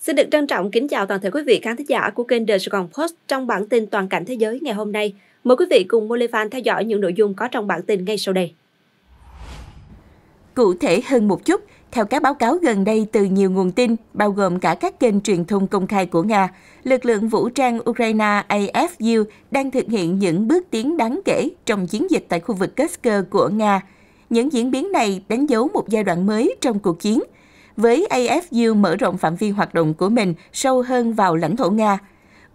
Xin được trân trọng kính chào toàn thể quý vị khán thính giả của kênh The Sài Post trong bản tin toàn cảnh thế giới ngày hôm nay. Mời quý vị cùng Molifan theo dõi những nội dung có trong bản tin ngay sau đây. Cụ thể hơn một chút, theo các báo cáo gần đây từ nhiều nguồn tin, bao gồm cả các kênh truyền thông công khai của Nga, lực lượng vũ trang Ukraine AFU đang thực hiện những bước tiến đáng kể trong chiến dịch tại khu vực Kursk của Nga. Những diễn biến này đánh dấu một giai đoạn mới trong cuộc chiến – với AFU mở rộng phạm vi hoạt động của mình sâu hơn vào lãnh thổ Nga.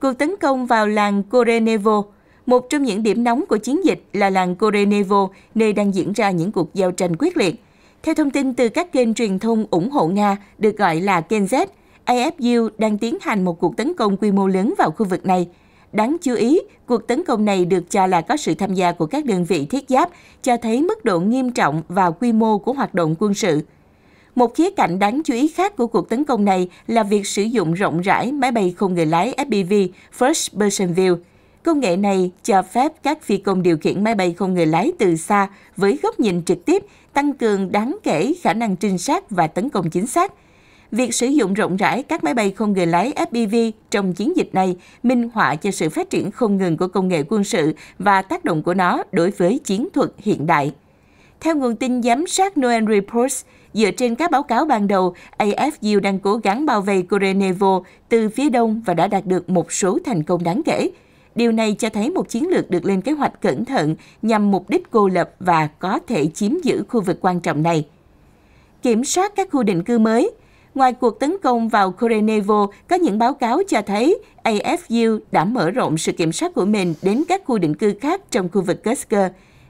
Cuộc tấn công vào làng Korenevo, một trong những điểm nóng của chiến dịch là làng Korenevo, nơi đang diễn ra những cuộc giao tranh quyết liệt. Theo thông tin từ các kênh truyền thông ủng hộ Nga được gọi là kênh Z, AFU đang tiến hành một cuộc tấn công quy mô lớn vào khu vực này. Đáng chú ý, cuộc tấn công này được cho là có sự tham gia của các đơn vị thiết giáp, cho thấy mức độ nghiêm trọng và quy mô của hoạt động quân sự. Một khía cạnh đáng chú ý khác của cuộc tấn công này là việc sử dụng rộng rãi máy bay không người lái FPV First Person View. Công nghệ này cho phép các phi công điều khiển máy bay không người lái từ xa với góc nhìn trực tiếp, tăng cường đáng kể khả năng trinh sát và tấn công chính xác. Việc sử dụng rộng rãi các máy bay không người lái FPV trong chiến dịch này minh họa cho sự phát triển không ngừng của công nghệ quân sự và tác động của nó đối với chiến thuật hiện đại. Theo nguồn tin giám sát Noel Reports, Dựa trên các báo cáo ban đầu, AFU đang cố gắng bao vây Korenevo từ phía đông và đã đạt được một số thành công đáng kể. Điều này cho thấy một chiến lược được lên kế hoạch cẩn thận nhằm mục đích cô lập và có thể chiếm giữ khu vực quan trọng này. Kiểm soát các khu định cư mới – Ngoài cuộc tấn công vào Korenevo, có những báo cáo cho thấy AFU đã mở rộng sự kiểm soát của mình đến các khu định cư khác trong khu vực Kursk.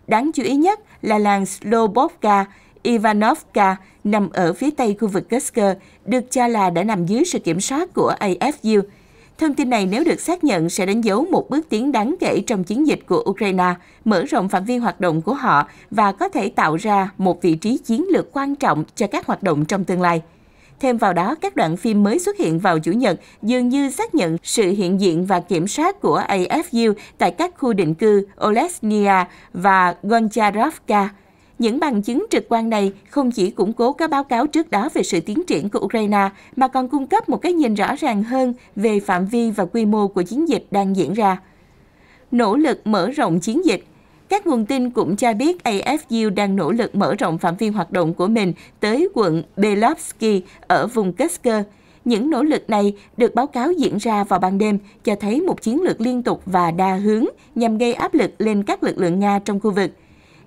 Đáng chú ý nhất là làng Slobovka. Ivanovka nằm ở phía tây khu vực Kursk, được cho là đã nằm dưới sự kiểm soát của AFU. Thông tin này nếu được xác nhận sẽ đánh dấu một bước tiến đáng kể trong chiến dịch của Ukraine, mở rộng phạm vi hoạt động của họ và có thể tạo ra một vị trí chiến lược quan trọng cho các hoạt động trong tương lai. Thêm vào đó, các đoạn phim mới xuất hiện vào Chủ nhật dường như xác nhận sự hiện diện và kiểm soát của AFU tại các khu định cư Olesnia và Goncharovka, những bằng chứng trực quan này không chỉ củng cố các báo cáo trước đó về sự tiến triển của Ukraine, mà còn cung cấp một cái nhìn rõ ràng hơn về phạm vi và quy mô của chiến dịch đang diễn ra. Nỗ lực mở rộng chiến dịch các nguồn tin cũng cho biết AFU đang nỗ lực mở rộng phạm vi hoạt động của mình tới quận Belovsky ở vùng Kursk. Những nỗ lực này được báo cáo diễn ra vào ban đêm, cho thấy một chiến lược liên tục và đa hướng nhằm gây áp lực lên các lực lượng Nga trong khu vực.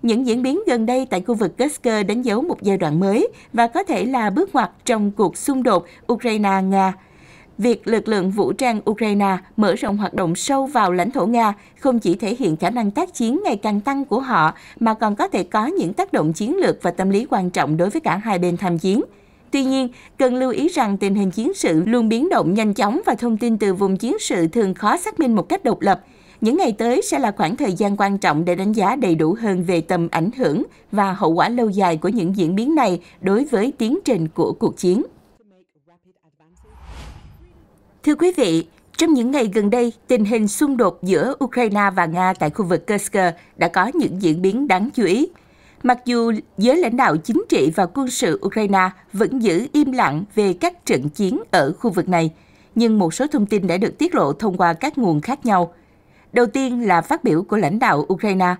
Những diễn biến gần đây tại khu vực Kursk đánh dấu một giai đoạn mới và có thể là bước ngoặt trong cuộc xung đột Ukraine-Nga. Việc lực lượng vũ trang Ukraine mở rộng hoạt động sâu vào lãnh thổ Nga không chỉ thể hiện khả năng tác chiến ngày càng tăng của họ mà còn có thể có những tác động chiến lược và tâm lý quan trọng đối với cả hai bên tham chiến. Tuy nhiên, cần lưu ý rằng tình hình chiến sự luôn biến động nhanh chóng và thông tin từ vùng chiến sự thường khó xác minh một cách độc lập. Những ngày tới sẽ là khoảng thời gian quan trọng để đánh giá đầy đủ hơn về tầm ảnh hưởng và hậu quả lâu dài của những diễn biến này đối với tiến trình của cuộc chiến. Thưa quý vị, trong những ngày gần đây, tình hình xung đột giữa Ukraine và Nga tại khu vực Kursk đã có những diễn biến đáng chú ý. Mặc dù giới lãnh đạo chính trị và quân sự Ukraine vẫn giữ im lặng về các trận chiến ở khu vực này, nhưng một số thông tin đã được tiết lộ thông qua các nguồn khác nhau – Đầu tiên là phát biểu của lãnh đạo Ukraine.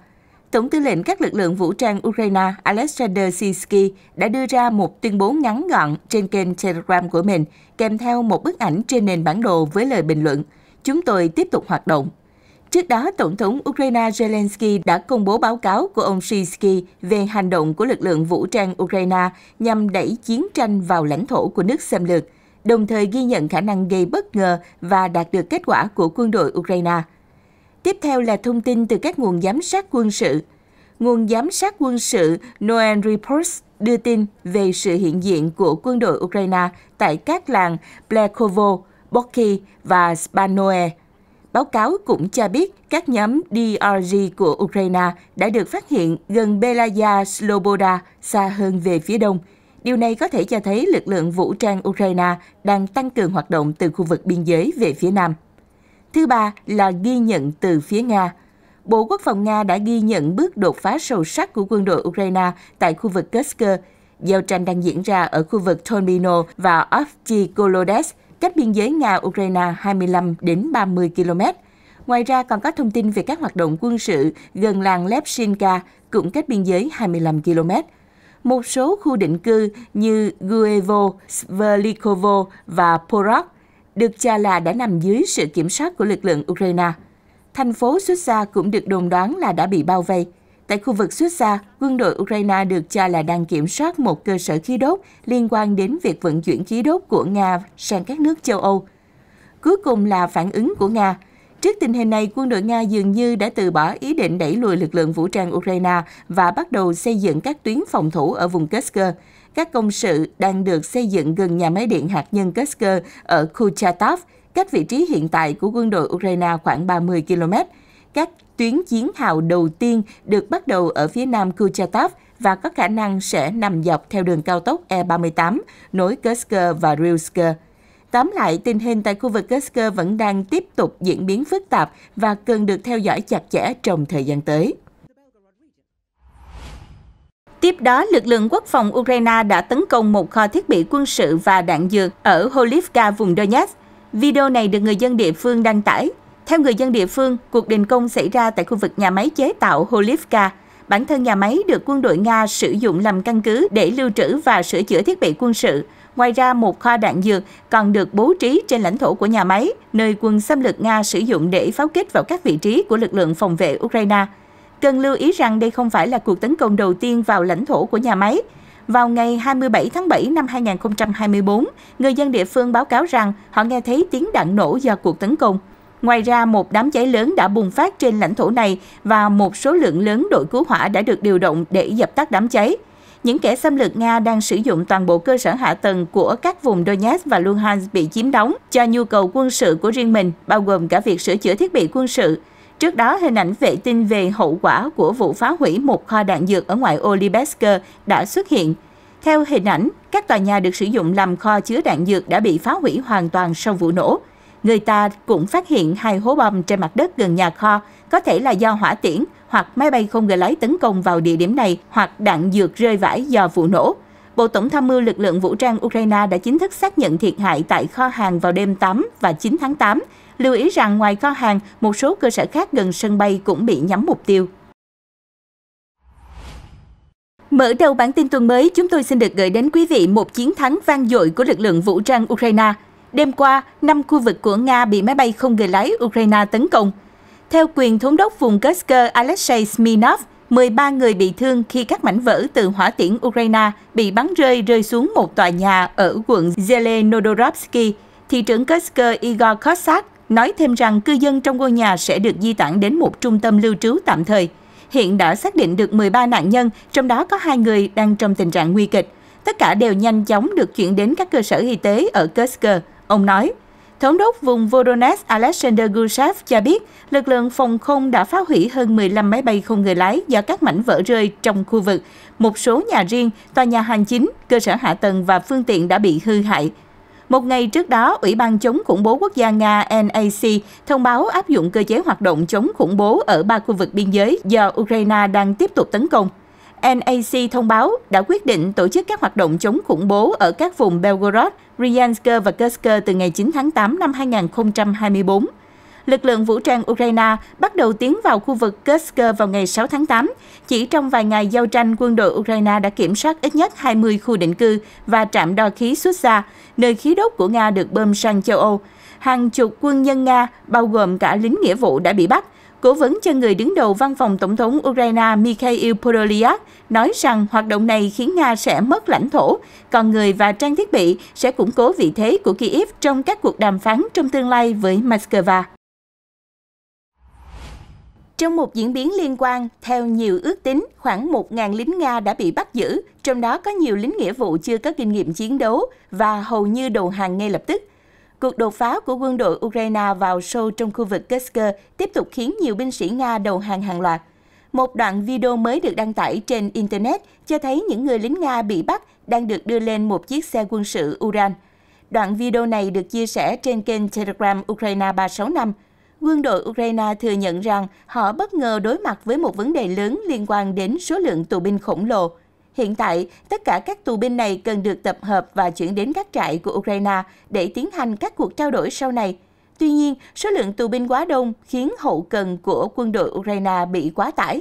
Tổng tư lệnh các lực lượng vũ trang Ukraine Alexander Sisky đã đưa ra một tuyên bố ngắn gọn trên kênh Telegram của mình, kèm theo một bức ảnh trên nền bản đồ với lời bình luận, chúng tôi tiếp tục hoạt động. Trước đó, Tổng thống Ukraine Zelensky đã công bố báo cáo của ông Shisky về hành động của lực lượng vũ trang Ukraine nhằm đẩy chiến tranh vào lãnh thổ của nước xâm lược, đồng thời ghi nhận khả năng gây bất ngờ và đạt được kết quả của quân đội Ukraine – Tiếp theo là thông tin từ các nguồn giám sát quân sự. Nguồn giám sát quân sự Noel Reports đưa tin về sự hiện diện của quân đội Ukraine tại các làng Plekovo, Boki và Spanoe. Báo cáo cũng cho biết các nhóm DRG của Ukraine đã được phát hiện gần Belaya Sloboda, xa hơn về phía đông. Điều này có thể cho thấy lực lượng vũ trang Ukraine đang tăng cường hoạt động từ khu vực biên giới về phía nam. Thứ ba là ghi nhận từ phía Nga. Bộ Quốc phòng Nga đã ghi nhận bước đột phá sâu sắc của quân đội Ukraine tại khu vực Kursk. Giao tranh đang diễn ra ở khu vực Tomino và Ovchikolodes, cách biên giới Nga-Ukraine 25 đến 30 km. Ngoài ra còn có thông tin về các hoạt động quân sự gần làng Lepshinka, cũng cách biên giới 25 km. Một số khu định cư như Guevo, Svelikovo và Porok được cho là đã nằm dưới sự kiểm soát của lực lượng Ukraine. Thành phố Susa cũng được đồn đoán là đã bị bao vây. Tại khu vực Susa, quân đội Ukraine được cho là đang kiểm soát một cơ sở khí đốt liên quan đến việc vận chuyển khí đốt của Nga sang các nước châu Âu. Cuối cùng là phản ứng của Nga. Trước tình hình này, quân đội Nga dường như đã từ bỏ ý định đẩy lùi lực lượng vũ trang Ukraine và bắt đầu xây dựng các tuyến phòng thủ ở vùng Kursk các công sự đang được xây dựng gần nhà máy điện hạt nhân Kursk ở Kuchatov, cách vị trí hiện tại của quân đội Ukraine khoảng 30 km. Các tuyến chiến hào đầu tiên được bắt đầu ở phía nam Kuchatov và có khả năng sẽ nằm dọc theo đường cao tốc E38 nối Kursk và Rilsk. Tóm lại, tình hình tại khu vực Kursk vẫn đang tiếp tục diễn biến phức tạp và cần được theo dõi chặt chẽ trong thời gian tới. Tiếp đó, lực lượng quốc phòng Ukraine đã tấn công một kho thiết bị quân sự và đạn dược ở Holivka, vùng Donetsk. Video này được người dân địa phương đăng tải. Theo người dân địa phương, cuộc đình công xảy ra tại khu vực nhà máy chế tạo Holivka. Bản thân nhà máy được quân đội Nga sử dụng làm căn cứ để lưu trữ và sửa chữa thiết bị quân sự. Ngoài ra, một kho đạn dược còn được bố trí trên lãnh thổ của nhà máy, nơi quân xâm lược Nga sử dụng để pháo kích vào các vị trí của lực lượng phòng vệ Ukraine. Cần lưu ý rằng đây không phải là cuộc tấn công đầu tiên vào lãnh thổ của nhà máy. Vào ngày 27 tháng 7 năm 2024, người dân địa phương báo cáo rằng họ nghe thấy tiếng đạn nổ do cuộc tấn công. Ngoài ra, một đám cháy lớn đã bùng phát trên lãnh thổ này và một số lượng lớn đội cứu hỏa đã được điều động để dập tắt đám cháy. Những kẻ xâm lược Nga đang sử dụng toàn bộ cơ sở hạ tầng của các vùng Donetsk và Luhansk bị chiếm đóng cho nhu cầu quân sự của riêng mình, bao gồm cả việc sửa chữa thiết bị quân sự. Trước đó, hình ảnh vệ tinh về hậu quả của vụ phá hủy một kho đạn dược ở ngoại ô Libesker đã xuất hiện. Theo hình ảnh, các tòa nhà được sử dụng làm kho chứa đạn dược đã bị phá hủy hoàn toàn sau vụ nổ. Người ta cũng phát hiện hai hố bom trên mặt đất gần nhà kho, có thể là do hỏa tiễn hoặc máy bay không người lái tấn công vào địa điểm này hoặc đạn dược rơi vãi do vụ nổ. Bộ Tổng tham mưu lực lượng vũ trang Ukraine đã chính thức xác nhận thiệt hại tại kho hàng vào đêm 8 và 9 tháng 8 lưu ý rằng ngoài kho hàng, một số cơ sở khác gần sân bay cũng bị nhắm mục tiêu. Mở đầu bản tin tuần mới, chúng tôi xin được gửi đến quý vị một chiến thắng vang dội của lực lượng vũ trang Ukraine. Đêm qua, 5 khu vực của Nga bị máy bay không người lái Ukraine tấn công. Theo quyền thống đốc vùng Kursk Alexei Smirnov, 13 người bị thương khi các mảnh vỡ từ hỏa tiễn Ukraine bị bắn rơi rơi xuống một tòa nhà ở quận Zelenodorovsky. Thị trưởng Kursk Igor Kossak nói thêm rằng cư dân trong ngôi nhà sẽ được di tản đến một trung tâm lưu trú tạm thời. Hiện đã xác định được 13 nạn nhân, trong đó có hai người đang trong tình trạng nguy kịch. Tất cả đều nhanh chóng được chuyển đến các cơ sở y tế ở Kursk, ông nói. Thống đốc vùng Voronezh Alexander Gushev cho biết lực lượng phòng không đã phá hủy hơn 15 máy bay không người lái do các mảnh vỡ rơi trong khu vực. Một số nhà riêng, tòa nhà hành chính, cơ sở hạ tầng và phương tiện đã bị hư hại, một ngày trước đó, Ủy ban chống khủng bố quốc gia Nga NAC thông báo áp dụng cơ chế hoạt động chống khủng bố ở ba khu vực biên giới do Ukraine đang tiếp tục tấn công. NAC thông báo đã quyết định tổ chức các hoạt động chống khủng bố ở các vùng Belgorod, Bryansk và Kursk từ ngày 9 tháng 8 năm 2024 lực lượng vũ trang Ukraine bắt đầu tiến vào khu vực Kursk vào ngày 6 tháng 8. Chỉ trong vài ngày giao tranh, quân đội Ukraine đã kiểm soát ít nhất 20 khu định cư và trạm đo khí xuất xa, nơi khí đốt của Nga được bơm sang châu Âu. Hàng chục quân nhân Nga, bao gồm cả lính nghĩa vụ đã bị bắt. Cố vấn cho người đứng đầu văn phòng Tổng thống Ukraine Mikhail Podolyak nói rằng hoạt động này khiến Nga sẽ mất lãnh thổ, còn người và trang thiết bị sẽ củng cố vị thế của Kyiv trong các cuộc đàm phán trong tương lai với Moscow. Trong một diễn biến liên quan, theo nhiều ước tính, khoảng 1.000 lính Nga đã bị bắt giữ, trong đó có nhiều lính nghĩa vụ chưa có kinh nghiệm chiến đấu và hầu như đầu hàng ngay lập tức. Cuộc đột phá của quân đội Ukraine vào sâu trong khu vực Kursk tiếp tục khiến nhiều binh sĩ Nga đầu hàng hàng loạt. Một đoạn video mới được đăng tải trên Internet cho thấy những người lính Nga bị bắt đang được đưa lên một chiếc xe quân sự Uran. Đoạn video này được chia sẻ trên kênh Telegram Ukraine 365 quân đội Ukraine thừa nhận rằng họ bất ngờ đối mặt với một vấn đề lớn liên quan đến số lượng tù binh khổng lồ. Hiện tại, tất cả các tù binh này cần được tập hợp và chuyển đến các trại của Ukraine để tiến hành các cuộc trao đổi sau này. Tuy nhiên, số lượng tù binh quá đông khiến hậu cần của quân đội Ukraine bị quá tải.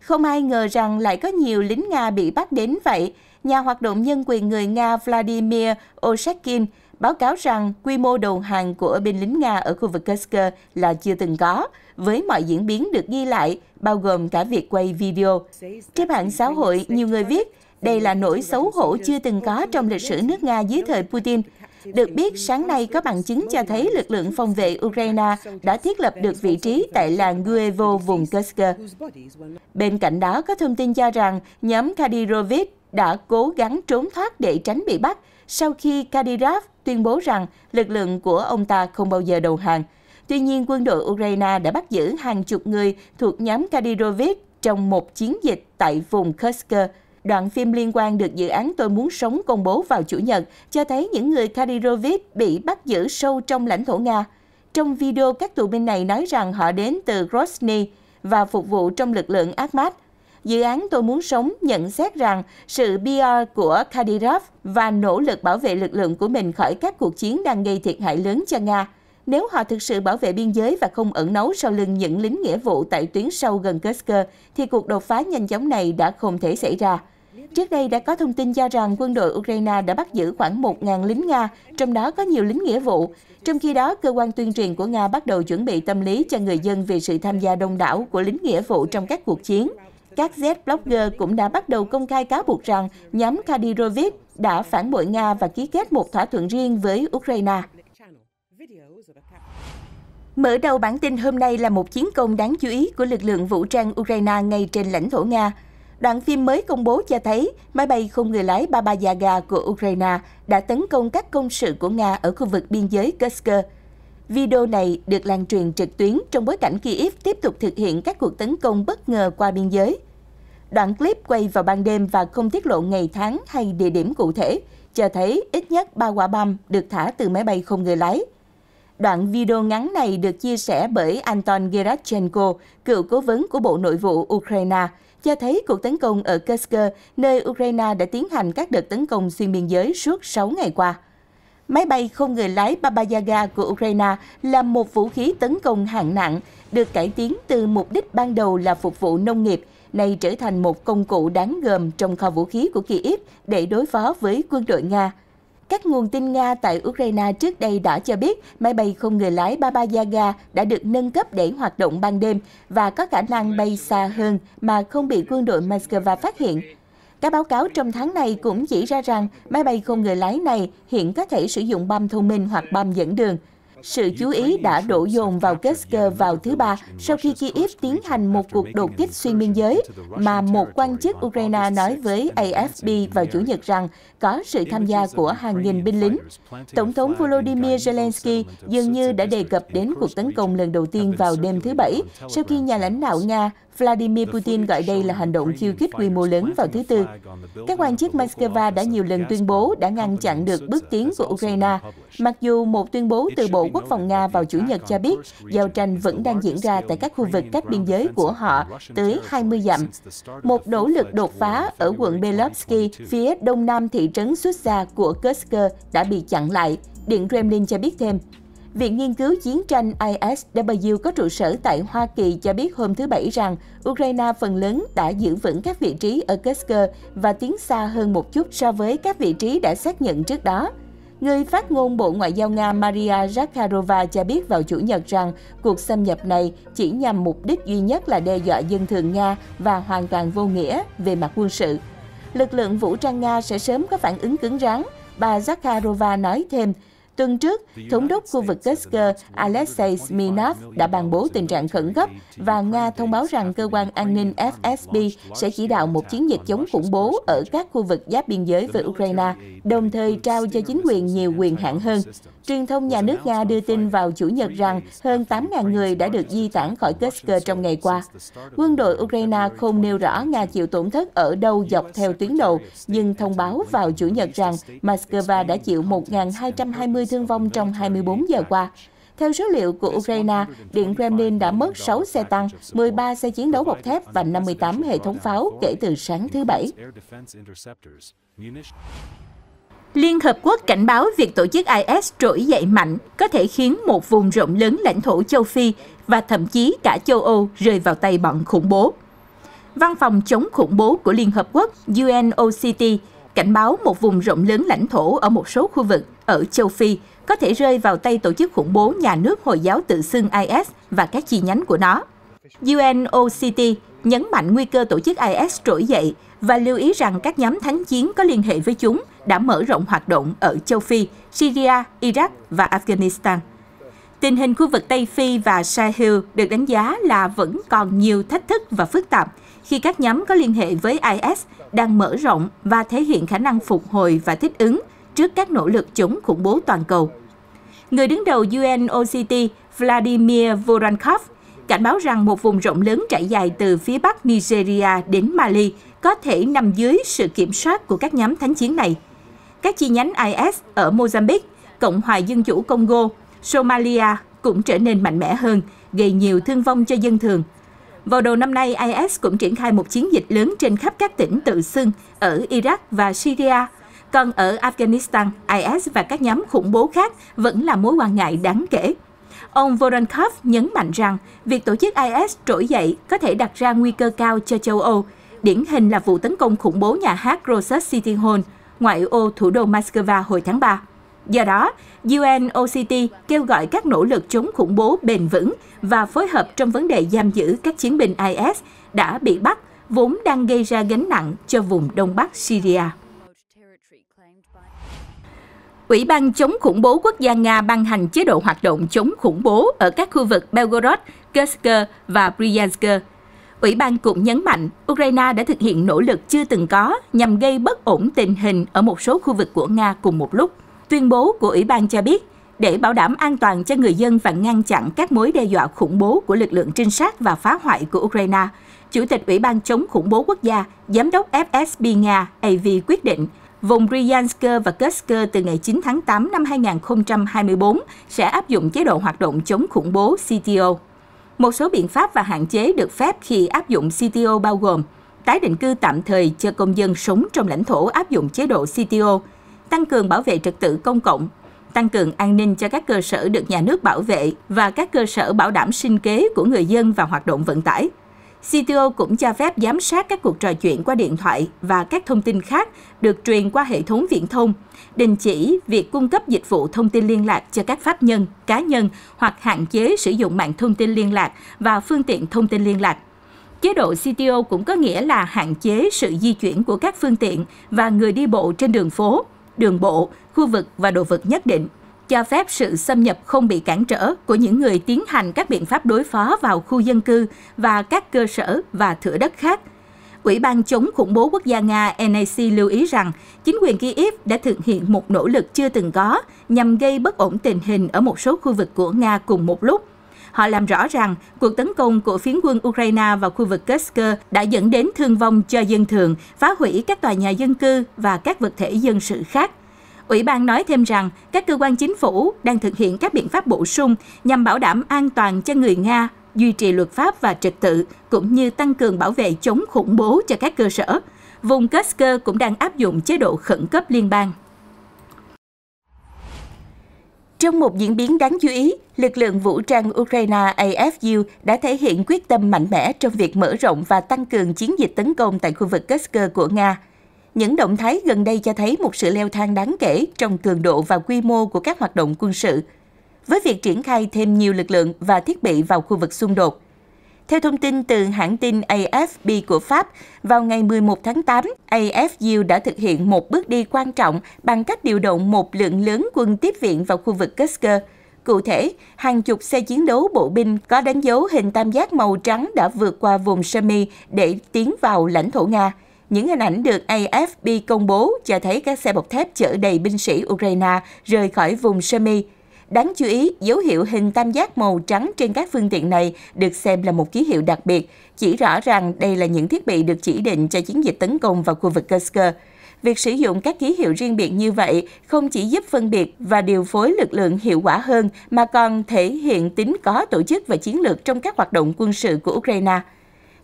Không ai ngờ rằng lại có nhiều lính Nga bị bắt đến vậy. Nhà hoạt động nhân quyền người Nga Vladimir Osekin báo cáo rằng quy mô đầu hàng của binh lính Nga ở khu vực Kursk là chưa từng có, với mọi diễn biến được ghi lại, bao gồm cả việc quay video. Trên mạng xã hội, nhiều người viết, đây là nỗi xấu hổ chưa từng có trong lịch sử nước Nga dưới thời Putin. Được biết, sáng nay có bằng chứng cho thấy lực lượng phòng vệ Ukraine đã thiết lập được vị trí tại làng Guevo, vùng Kursk. Bên cạnh đó, có thông tin cho rằng nhóm Kadyrov đã cố gắng trốn thoát để tránh bị bắt sau khi Kadyrov tuyên bố rằng lực lượng của ông ta không bao giờ đầu hàng. Tuy nhiên, quân đội Ukraine đã bắt giữ hàng chục người thuộc nhóm Kadyrov trong một chiến dịch tại vùng Kursk. Đoạn phim liên quan được dự án Tôi Muốn Sống công bố vào Chủ nhật cho thấy những người Kadyrov bị bắt giữ sâu trong lãnh thổ Nga. Trong video, các tù binh này nói rằng họ đến từ Grozny và phục vụ trong lực lượng Akhmat dự án Tôi Muốn Sống nhận xét rằng sự PR của Kadyrov và nỗ lực bảo vệ lực lượng của mình khỏi các cuộc chiến đang gây thiệt hại lớn cho Nga. Nếu họ thực sự bảo vệ biên giới và không ẩn nấu sau lưng những lính nghĩa vụ tại tuyến sâu gần Kursk, thì cuộc đột phá nhanh chóng này đã không thể xảy ra. Trước đây đã có thông tin cho rằng quân đội Ukraine đã bắt giữ khoảng 1.000 lính Nga, trong đó có nhiều lính nghĩa vụ. Trong khi đó, cơ quan tuyên truyền của Nga bắt đầu chuẩn bị tâm lý cho người dân về sự tham gia đông đảo của lính nghĩa vụ trong các cuộc chiến các Z-blogger cũng đã bắt đầu công khai cáo buộc rằng nhóm Kadyrov đã phản bội Nga và ký kết một thỏa thuận riêng với Ukraine. Mở đầu bản tin hôm nay là một chiến công đáng chú ý của lực lượng vũ trang Ukraine ngay trên lãnh thổ Nga. Đoạn phim mới công bố cho thấy máy bay không người lái Baba Yaga của Ukraine đã tấn công các công sự của Nga ở khu vực biên giới Kursk. Video này được lan truyền trực tuyến trong bối cảnh Kyiv tiếp tục thực hiện các cuộc tấn công bất ngờ qua biên giới – Đoạn clip quay vào ban đêm và không tiết lộ ngày tháng hay địa điểm cụ thể, cho thấy ít nhất 3 quả bom được thả từ máy bay không người lái. Đoạn video ngắn này được chia sẻ bởi Anton Gerachenko, cựu cố vấn của Bộ Nội vụ Ukraine, cho thấy cuộc tấn công ở Kursk, nơi Ukraine đã tiến hành các đợt tấn công xuyên biên giới suốt 6 ngày qua. Máy bay không người lái Baba Yaga của Ukraine là một vũ khí tấn công hạng nặng, được cải tiến từ mục đích ban đầu là phục vụ nông nghiệp – nay trở thành một công cụ đáng gờm trong kho vũ khí của Kiev để đối phó với quân đội Nga. Các nguồn tin Nga tại Ukraine trước đây đã cho biết máy bay không người lái Baba Yaga đã được nâng cấp để hoạt động ban đêm và có khả năng bay xa hơn mà không bị quân đội Moscow phát hiện. Các báo cáo trong tháng này cũng chỉ ra rằng máy bay không người lái này hiện có thể sử dụng bom thông minh hoặc bom dẫn đường – sự chú ý đã đổ dồn vào Getzker vào thứ Ba sau khi Kyiv tiến hành một cuộc đột kích xuyên biên giới mà một quan chức Ukraine nói với AFP vào Chủ nhật rằng có sự tham gia của hàng nghìn binh lính. Tổng thống Volodymyr Zelensky dường như đã đề cập đến cuộc tấn công lần đầu tiên vào đêm thứ Bảy sau khi nhà lãnh đạo Nga Vladimir Putin gọi đây là hành động khiêu khích quy mô lớn vào thứ Tư. Các quan chức Moscow đã nhiều lần tuyên bố đã ngăn chặn được bước tiến của Ukraine, mặc dù một tuyên bố từ Bộ Quốc phòng Nga vào Chủ nhật cho biết giao tranh vẫn đang diễn ra tại các khu vực cách biên giới của họ tới 20 dặm. Một nỗ lực đột phá ở quận Belovsky, phía đông nam thị trấn Susa của Kursk đã bị chặn lại. Điện Kremlin cho biết thêm, Viện Nghiên cứu Chiến tranh ISW có trụ sở tại Hoa Kỳ cho biết hôm thứ Bảy rằng Ukraine phần lớn đã giữ vững các vị trí ở Kursk và tiến xa hơn một chút so với các vị trí đã xác nhận trước đó. Người phát ngôn Bộ Ngoại giao Nga Maria Zakharova cho biết vào Chủ nhật rằng cuộc xâm nhập này chỉ nhằm mục đích duy nhất là đe dọa dân thường Nga và hoàn toàn vô nghĩa về mặt quân sự. Lực lượng vũ trang Nga sẽ sớm có phản ứng cứng rắn, bà Zakharova nói thêm – Tuần trước, Thống đốc khu vực Kursk Alexei Smirnov đã ban bố tình trạng khẩn cấp và Nga thông báo rằng cơ quan an ninh FSB sẽ chỉ đạo một chiến dịch chống khủng bố ở các khu vực giáp biên giới với Ukraine, đồng thời trao cho chính quyền nhiều quyền hạn hơn. Truyền thông nhà nước Nga đưa tin vào Chủ nhật rằng hơn 8.000 người đã được di tản khỏi Kursk trong ngày qua. Quân đội Ukraine không nêu rõ Nga chịu tổn thất ở đâu dọc theo tuyến đầu, nhưng thông báo vào Chủ nhật rằng Moscow đã chịu 1.220 người thương vong trong 24 giờ qua. Theo số liệu của Ukraine, Điện Kremlin đã mất 6 xe tăng, 13 xe chiến đấu bọc thép và 58 hệ thống pháo kể từ sáng thứ Bảy. Liên Hợp Quốc cảnh báo việc tổ chức IS trỗi dậy mạnh có thể khiến một vùng rộng lớn lãnh thổ châu Phi và thậm chí cả châu Âu rơi vào tay bọn khủng bố. Văn phòng chống khủng bố của Liên Hợp Quốc UNOCT cảnh báo một vùng rộng lớn lãnh thổ ở một số khu vực ở châu Phi có thể rơi vào tay tổ chức khủng bố nhà nước Hồi giáo tự xưng IS và các chi nhánh của nó. UNOCT nhấn mạnh nguy cơ tổ chức IS trỗi dậy và lưu ý rằng các nhóm thánh chiến có liên hệ với chúng đã mở rộng hoạt động ở châu Phi, Syria, Iraq và Afghanistan. Tình hình khu vực Tây Phi và Sahel được đánh giá là vẫn còn nhiều thách thức và phức tạp khi các nhóm có liên hệ với IS đang mở rộng và thể hiện khả năng phục hồi và thích ứng trước các nỗ lực chống khủng bố toàn cầu. Người đứng đầu UNOCT Vladimir Voronkov cảnh báo rằng một vùng rộng lớn trải dài từ phía bắc Nigeria đến Mali có thể nằm dưới sự kiểm soát của các nhóm thánh chiến này. Các chi nhánh IS ở Mozambique, Cộng hòa Dân chủ Congo, Somalia cũng trở nên mạnh mẽ hơn, gây nhiều thương vong cho dân thường. Vào đầu năm nay, IS cũng triển khai một chiến dịch lớn trên khắp các tỉnh tự xưng ở Iraq và Syria. Còn ở Afghanistan, IS và các nhóm khủng bố khác vẫn là mối quan ngại đáng kể. Ông Voronkov nhấn mạnh rằng việc tổ chức IS trỗi dậy có thể đặt ra nguy cơ cao cho châu Âu, điển hình là vụ tấn công khủng bố nhà hát Rosas City Hall, ngoại ô thủ đô Moscow hồi tháng 3. Do đó, UNOCT kêu gọi các nỗ lực chống khủng bố bền vững và phối hợp trong vấn đề giam giữ các chiến binh IS đã bị bắt vốn đang gây ra gánh nặng cho vùng Đông Bắc Syria. Ủy ban chống khủng bố quốc gia Nga ban hành chế độ hoạt động chống khủng bố ở các khu vực Belgorod, Kursk và Bryansk. Ủy ban cũng nhấn mạnh Ukraine đã thực hiện nỗ lực chưa từng có nhằm gây bất ổn tình hình ở một số khu vực của Nga cùng một lúc. Tuyên bố của Ủy ban cho biết, để bảo đảm an toàn cho người dân và ngăn chặn các mối đe dọa khủng bố của lực lượng trinh sát và phá hoại của Ukraine, Chủ tịch Ủy ban chống khủng bố quốc gia, Giám đốc FSB Nga AV quyết định vùng Bryansk và Kursk từ ngày 9 tháng 8 năm 2024 sẽ áp dụng chế độ hoạt động chống khủng bố CTO. Một số biện pháp và hạn chế được phép khi áp dụng CTO bao gồm tái định cư tạm thời cho công dân sống trong lãnh thổ áp dụng chế độ CTO, tăng cường bảo vệ trật tự công cộng, tăng cường an ninh cho các cơ sở được nhà nước bảo vệ và các cơ sở bảo đảm sinh kế của người dân và hoạt động vận tải. CTO cũng cho phép giám sát các cuộc trò chuyện qua điện thoại và các thông tin khác được truyền qua hệ thống viễn thông, đình chỉ việc cung cấp dịch vụ thông tin liên lạc cho các pháp nhân, cá nhân hoặc hạn chế sử dụng mạng thông tin liên lạc và phương tiện thông tin liên lạc. Chế độ CTO cũng có nghĩa là hạn chế sự di chuyển của các phương tiện và người đi bộ trên đường phố, đường bộ, khu vực và đồ vật nhất định, cho phép sự xâm nhập không bị cản trở của những người tiến hành các biện pháp đối phó vào khu dân cư và các cơ sở và thửa đất khác. Ủy ban chống khủng bố quốc gia Nga NAC lưu ý rằng chính quyền Kyiv đã thực hiện một nỗ lực chưa từng có nhằm gây bất ổn tình hình ở một số khu vực của Nga cùng một lúc, Họ làm rõ rằng cuộc tấn công của phiến quân Ukraine vào khu vực Kursk đã dẫn đến thương vong cho dân thường, phá hủy các tòa nhà dân cư và các vật thể dân sự khác. Ủy ban nói thêm rằng các cơ quan chính phủ đang thực hiện các biện pháp bổ sung nhằm bảo đảm an toàn cho người Nga, duy trì luật pháp và trật tự, cũng như tăng cường bảo vệ chống khủng bố cho các cơ sở. Vùng Kursk cũng đang áp dụng chế độ khẩn cấp liên bang. Trong một diễn biến đáng chú ý, lực lượng vũ trang Ukraine AFU đã thể hiện quyết tâm mạnh mẽ trong việc mở rộng và tăng cường chiến dịch tấn công tại khu vực Kursk của Nga. Những động thái gần đây cho thấy một sự leo thang đáng kể trong cường độ và quy mô của các hoạt động quân sự. Với việc triển khai thêm nhiều lực lượng và thiết bị vào khu vực xung đột, theo thông tin từ hãng tin AFP của Pháp, vào ngày 11 tháng 8, AFU đã thực hiện một bước đi quan trọng bằng cách điều động một lượng lớn quân tiếp viện vào khu vực Kursk. Cụ thể, hàng chục xe chiến đấu bộ binh có đánh dấu hình tam giác màu trắng đã vượt qua vùng Semi để tiến vào lãnh thổ Nga. Những hình ảnh được AFP công bố cho thấy các xe bọc thép chở đầy binh sĩ Ukraine rời khỏi vùng Semi. Đáng chú ý, dấu hiệu hình tam giác màu trắng trên các phương tiện này được xem là một ký hiệu đặc biệt, chỉ rõ rằng đây là những thiết bị được chỉ định cho chiến dịch tấn công vào khu vực Kursk. Việc sử dụng các ký hiệu riêng biệt như vậy không chỉ giúp phân biệt và điều phối lực lượng hiệu quả hơn mà còn thể hiện tính có tổ chức và chiến lược trong các hoạt động quân sự của Ukraine.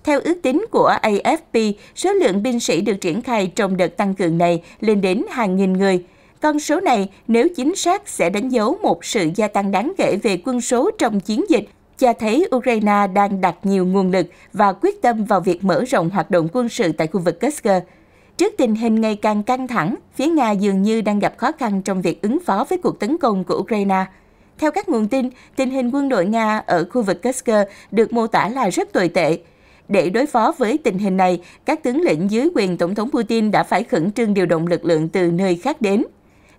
Theo ước tính của AFP, số lượng binh sĩ được triển khai trong đợt tăng cường này lên đến hàng nghìn người – con số này, nếu chính xác, sẽ đánh dấu một sự gia tăng đáng kể về quân số trong chiến dịch, cho thấy Ukraine đang đặt nhiều nguồn lực và quyết tâm vào việc mở rộng hoạt động quân sự tại khu vực Kursk. Trước tình hình ngày càng căng thẳng, phía Nga dường như đang gặp khó khăn trong việc ứng phó với cuộc tấn công của Ukraine. Theo các nguồn tin, tình hình quân đội Nga ở khu vực Kursk được mô tả là rất tồi tệ. Để đối phó với tình hình này, các tướng lĩnh dưới quyền Tổng thống Putin đã phải khẩn trương điều động lực lượng từ nơi khác đến –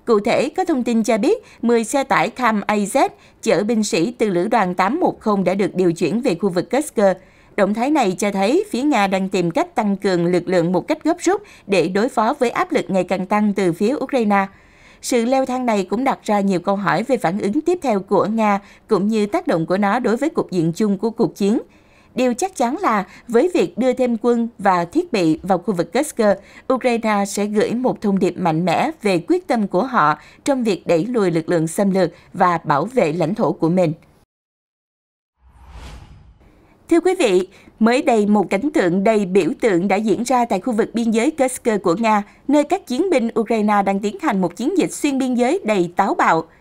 Cụ thể, có thông tin cho biết 10 xe tải Tham AZ chở binh sĩ từ lữ đoàn 810 đã được điều chuyển về khu vực Kursk. Động thái này cho thấy phía Nga đang tìm cách tăng cường lực lượng một cách gấp rút để đối phó với áp lực ngày càng tăng từ phía Ukraine. Sự leo thang này cũng đặt ra nhiều câu hỏi về phản ứng tiếp theo của Nga cũng như tác động của nó đối với cục diện chung của cuộc chiến – Điều chắc chắn là với việc đưa thêm quân và thiết bị vào khu vực Kursk, Ukraine sẽ gửi một thông điệp mạnh mẽ về quyết tâm của họ trong việc đẩy lùi lực lượng xâm lược và bảo vệ lãnh thổ của mình. Thưa quý vị, mới đây một cảnh tượng đầy biểu tượng đã diễn ra tại khu vực biên giới Kursk của Nga, nơi các chiến binh Ukraine đang tiến hành một chiến dịch xuyên biên giới đầy táo bạo –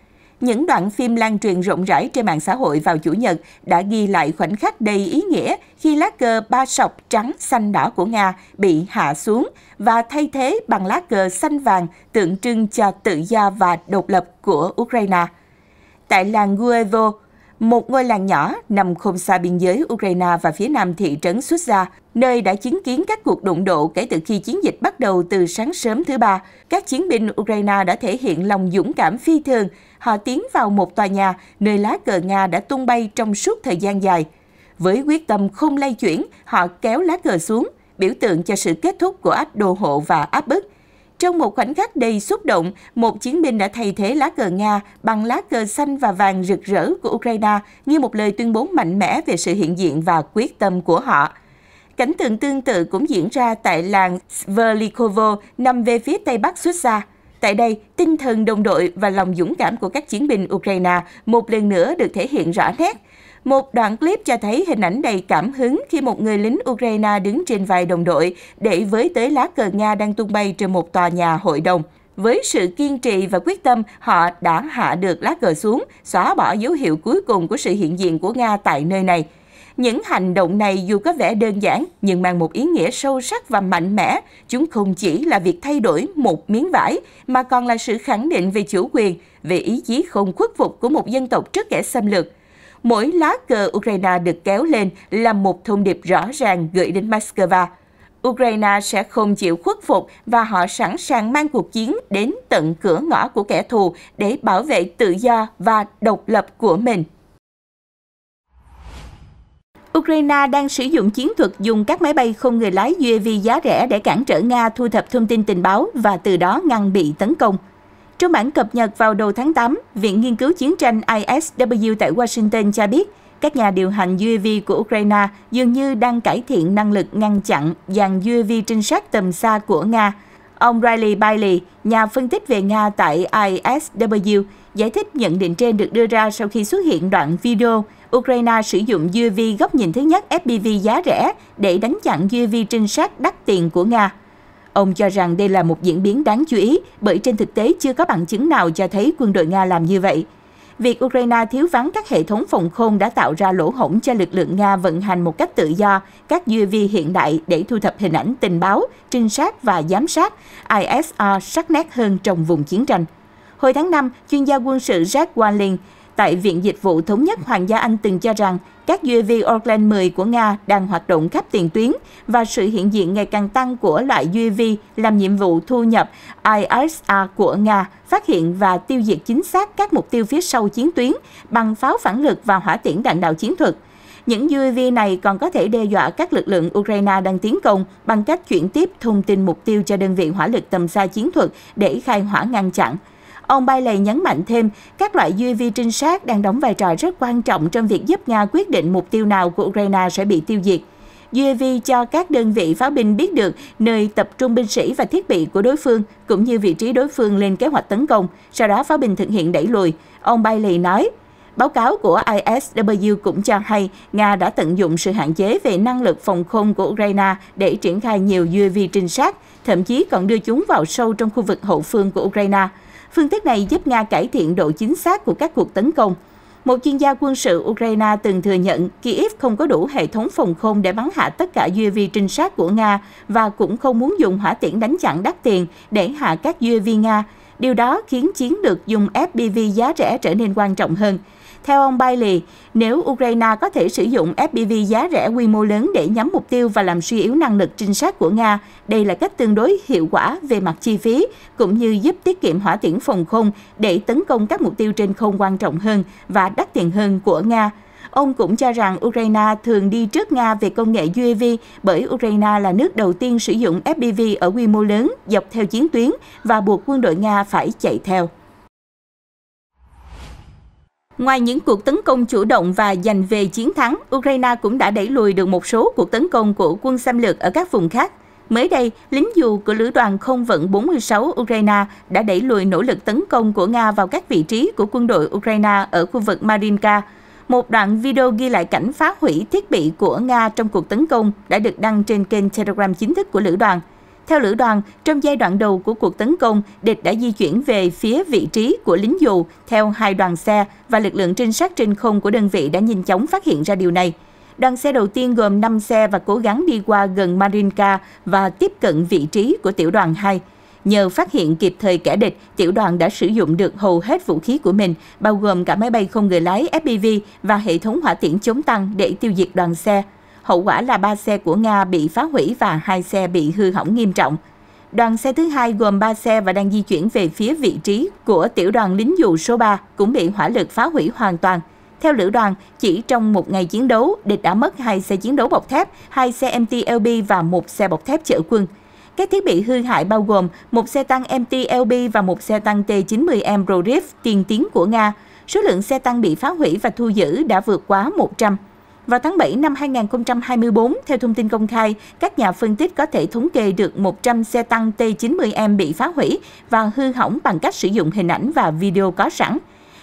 những đoạn phim lan truyền rộng rãi trên mạng xã hội vào Chủ nhật đã ghi lại khoảnh khắc đầy ý nghĩa khi lá cờ ba sọc trắng xanh đỏ của Nga bị hạ xuống và thay thế bằng lá cờ xanh vàng tượng trưng cho tự do và độc lập của Ukraine. Tại làng Guevo, một ngôi làng nhỏ nằm không xa biên giới Ukraine và phía nam thị trấn Susa, nơi đã chứng kiến các cuộc đụng độ kể từ khi chiến dịch bắt đầu từ sáng sớm thứ ba. Các chiến binh Ukraine đã thể hiện lòng dũng cảm phi thường họ tiến vào một tòa nhà nơi lá cờ Nga đã tung bay trong suốt thời gian dài. Với quyết tâm không lay chuyển, họ kéo lá cờ xuống, biểu tượng cho sự kết thúc của ách đô hộ và áp bức. Trong một khoảnh khắc đầy xúc động, một chiến binh đã thay thế lá cờ Nga bằng lá cờ xanh và vàng rực rỡ của Ukraine như một lời tuyên bố mạnh mẽ về sự hiện diện và quyết tâm của họ. Cảnh tượng tương tự cũng diễn ra tại làng Sverlikovo nằm về phía tây bắc Susa. Tại đây, tinh thần đồng đội và lòng dũng cảm của các chiến binh Ukraine một lần nữa được thể hiện rõ nét. Một đoạn clip cho thấy hình ảnh đầy cảm hứng khi một người lính Ukraine đứng trên vai đồng đội để với tới lá cờ Nga đang tung bay trên một tòa nhà hội đồng. Với sự kiên trì và quyết tâm, họ đã hạ được lá cờ xuống, xóa bỏ dấu hiệu cuối cùng của sự hiện diện của Nga tại nơi này. Những hành động này dù có vẻ đơn giản nhưng mang một ý nghĩa sâu sắc và mạnh mẽ. Chúng không chỉ là việc thay đổi một miếng vải mà còn là sự khẳng định về chủ quyền, về ý chí không khuất phục của một dân tộc trước kẻ xâm lược. Mỗi lá cờ Ukraine được kéo lên là một thông điệp rõ ràng gửi đến Moscow. Ukraine sẽ không chịu khuất phục và họ sẵn sàng mang cuộc chiến đến tận cửa ngõ của kẻ thù để bảo vệ tự do và độc lập của mình. Ukraine đang sử dụng chiến thuật dùng các máy bay không người lái UAV giá rẻ để cản trở Nga thu thập thông tin tình báo và từ đó ngăn bị tấn công. Trong bản cập nhật vào đầu tháng 8, Viện Nghiên cứu Chiến tranh ISW tại Washington cho biết các nhà điều hành UAV của Ukraine dường như đang cải thiện năng lực ngăn chặn dàn UAV trinh sát tầm xa của Nga. Ông Riley Bailey, nhà phân tích về Nga tại ISW, giải thích nhận định trên được đưa ra sau khi xuất hiện đoạn video Ukraine sử dụng UAV góc nhìn thứ nhất FPV giá rẻ để đánh chặn UAV trinh sát đắt tiền của Nga. Ông cho rằng đây là một diễn biến đáng chú ý bởi trên thực tế chưa có bằng chứng nào cho thấy quân đội Nga làm như vậy. Việc Ukraine thiếu vắng các hệ thống phòng không đã tạo ra lỗ hổng cho lực lượng Nga vận hành một cách tự do các UAV hiện đại để thu thập hình ảnh tình báo, trinh sát và giám sát ISR sắc nét hơn trong vùng chiến tranh. Hồi tháng 5, chuyên gia quân sự Jack Walling tại Viện Dịch vụ Thống nhất Hoàng gia Anh từng cho rằng các UAV Orlan 10 của Nga đang hoạt động khắp tiền tuyến và sự hiện diện ngày càng tăng của loại UAV làm nhiệm vụ thu nhập ISR của Nga phát hiện và tiêu diệt chính xác các mục tiêu phía sau chiến tuyến bằng pháo phản lực và hỏa tiễn đạn đạo chiến thuật. Những UAV này còn có thể đe dọa các lực lượng Ukraine đang tiến công bằng cách chuyển tiếp thông tin mục tiêu cho đơn vị hỏa lực tầm xa chiến thuật để khai hỏa ngăn chặn. Ông Bailey nhấn mạnh thêm, các loại UAV trinh sát đang đóng vai trò rất quan trọng trong việc giúp Nga quyết định mục tiêu nào của Ukraine sẽ bị tiêu diệt. UAV cho các đơn vị pháo binh biết được nơi tập trung binh sĩ và thiết bị của đối phương, cũng như vị trí đối phương lên kế hoạch tấn công, sau đó pháo binh thực hiện đẩy lùi. Ông Bailey nói, Báo cáo của ISW cũng cho hay Nga đã tận dụng sự hạn chế về năng lực phòng không của Ukraine để triển khai nhiều UAV trinh sát, thậm chí còn đưa chúng vào sâu trong khu vực hậu phương của Ukraine. Phương thức này giúp Nga cải thiện độ chính xác của các cuộc tấn công. Một chuyên gia quân sự Ukraine từng thừa nhận Kiev không có đủ hệ thống phòng không để bắn hạ tất cả UAV trinh sát của Nga và cũng không muốn dùng hỏa tiễn đánh chặn đắt tiền để hạ các UAV Nga. Điều đó khiến chiến lược dùng FPV giá rẻ trở nên quan trọng hơn. Theo ông Bailey, nếu Ukraine có thể sử dụng FPV giá rẻ quy mô lớn để nhắm mục tiêu và làm suy yếu năng lực trinh sát của Nga, đây là cách tương đối hiệu quả về mặt chi phí, cũng như giúp tiết kiệm hỏa tiễn phòng không để tấn công các mục tiêu trên không quan trọng hơn và đắt tiền hơn của Nga. Ông cũng cho rằng Ukraine thường đi trước Nga về công nghệ UAV bởi Ukraine là nước đầu tiên sử dụng FPV ở quy mô lớn dọc theo chiến tuyến và buộc quân đội Nga phải chạy theo. Ngoài những cuộc tấn công chủ động và giành về chiến thắng, Ukraine cũng đã đẩy lùi được một số cuộc tấn công của quân xâm lược ở các vùng khác. Mới đây, lính dù của Lữ đoàn Không vận 46 Ukraine đã đẩy lùi nỗ lực tấn công của Nga vào các vị trí của quân đội Ukraine ở khu vực Marinka. Một đoạn video ghi lại cảnh phá hủy thiết bị của Nga trong cuộc tấn công đã được đăng trên kênh Telegram chính thức của Lữ đoàn. Theo lữ đoàn, trong giai đoạn đầu của cuộc tấn công, địch đã di chuyển về phía vị trí của lính dù theo hai đoàn xe và lực lượng trinh sát trên không của đơn vị đã nhanh chóng phát hiện ra điều này. Đoàn xe đầu tiên gồm 5 xe và cố gắng đi qua gần Marinka và tiếp cận vị trí của tiểu đoàn 2. Nhờ phát hiện kịp thời kẻ địch, tiểu đoàn đã sử dụng được hầu hết vũ khí của mình, bao gồm cả máy bay không người lái FPV và hệ thống hỏa tiễn chống tăng để tiêu diệt đoàn xe Hậu quả là ba xe của Nga bị phá hủy và hai xe bị hư hỏng nghiêm trọng. Đoàn xe thứ hai gồm 3 xe và đang di chuyển về phía vị trí của tiểu đoàn lính dù số 3 cũng bị hỏa lực phá hủy hoàn toàn. Theo lữ đoàn, chỉ trong một ngày chiến đấu, địch đã mất hai xe chiến đấu bọc thép, hai xe MTLB và một xe bọc thép chở quân. Các thiết bị hư hại bao gồm một xe tăng MTLB và một xe tăng T-90M Rorif tiên tiến của Nga. Số lượng xe tăng bị phá hủy và thu giữ đã vượt quá 100. Vào tháng 7 năm 2024, theo thông tin công khai, các nhà phân tích có thể thống kê được 100 xe tăng T-90M bị phá hủy và hư hỏng bằng cách sử dụng hình ảnh và video có sẵn.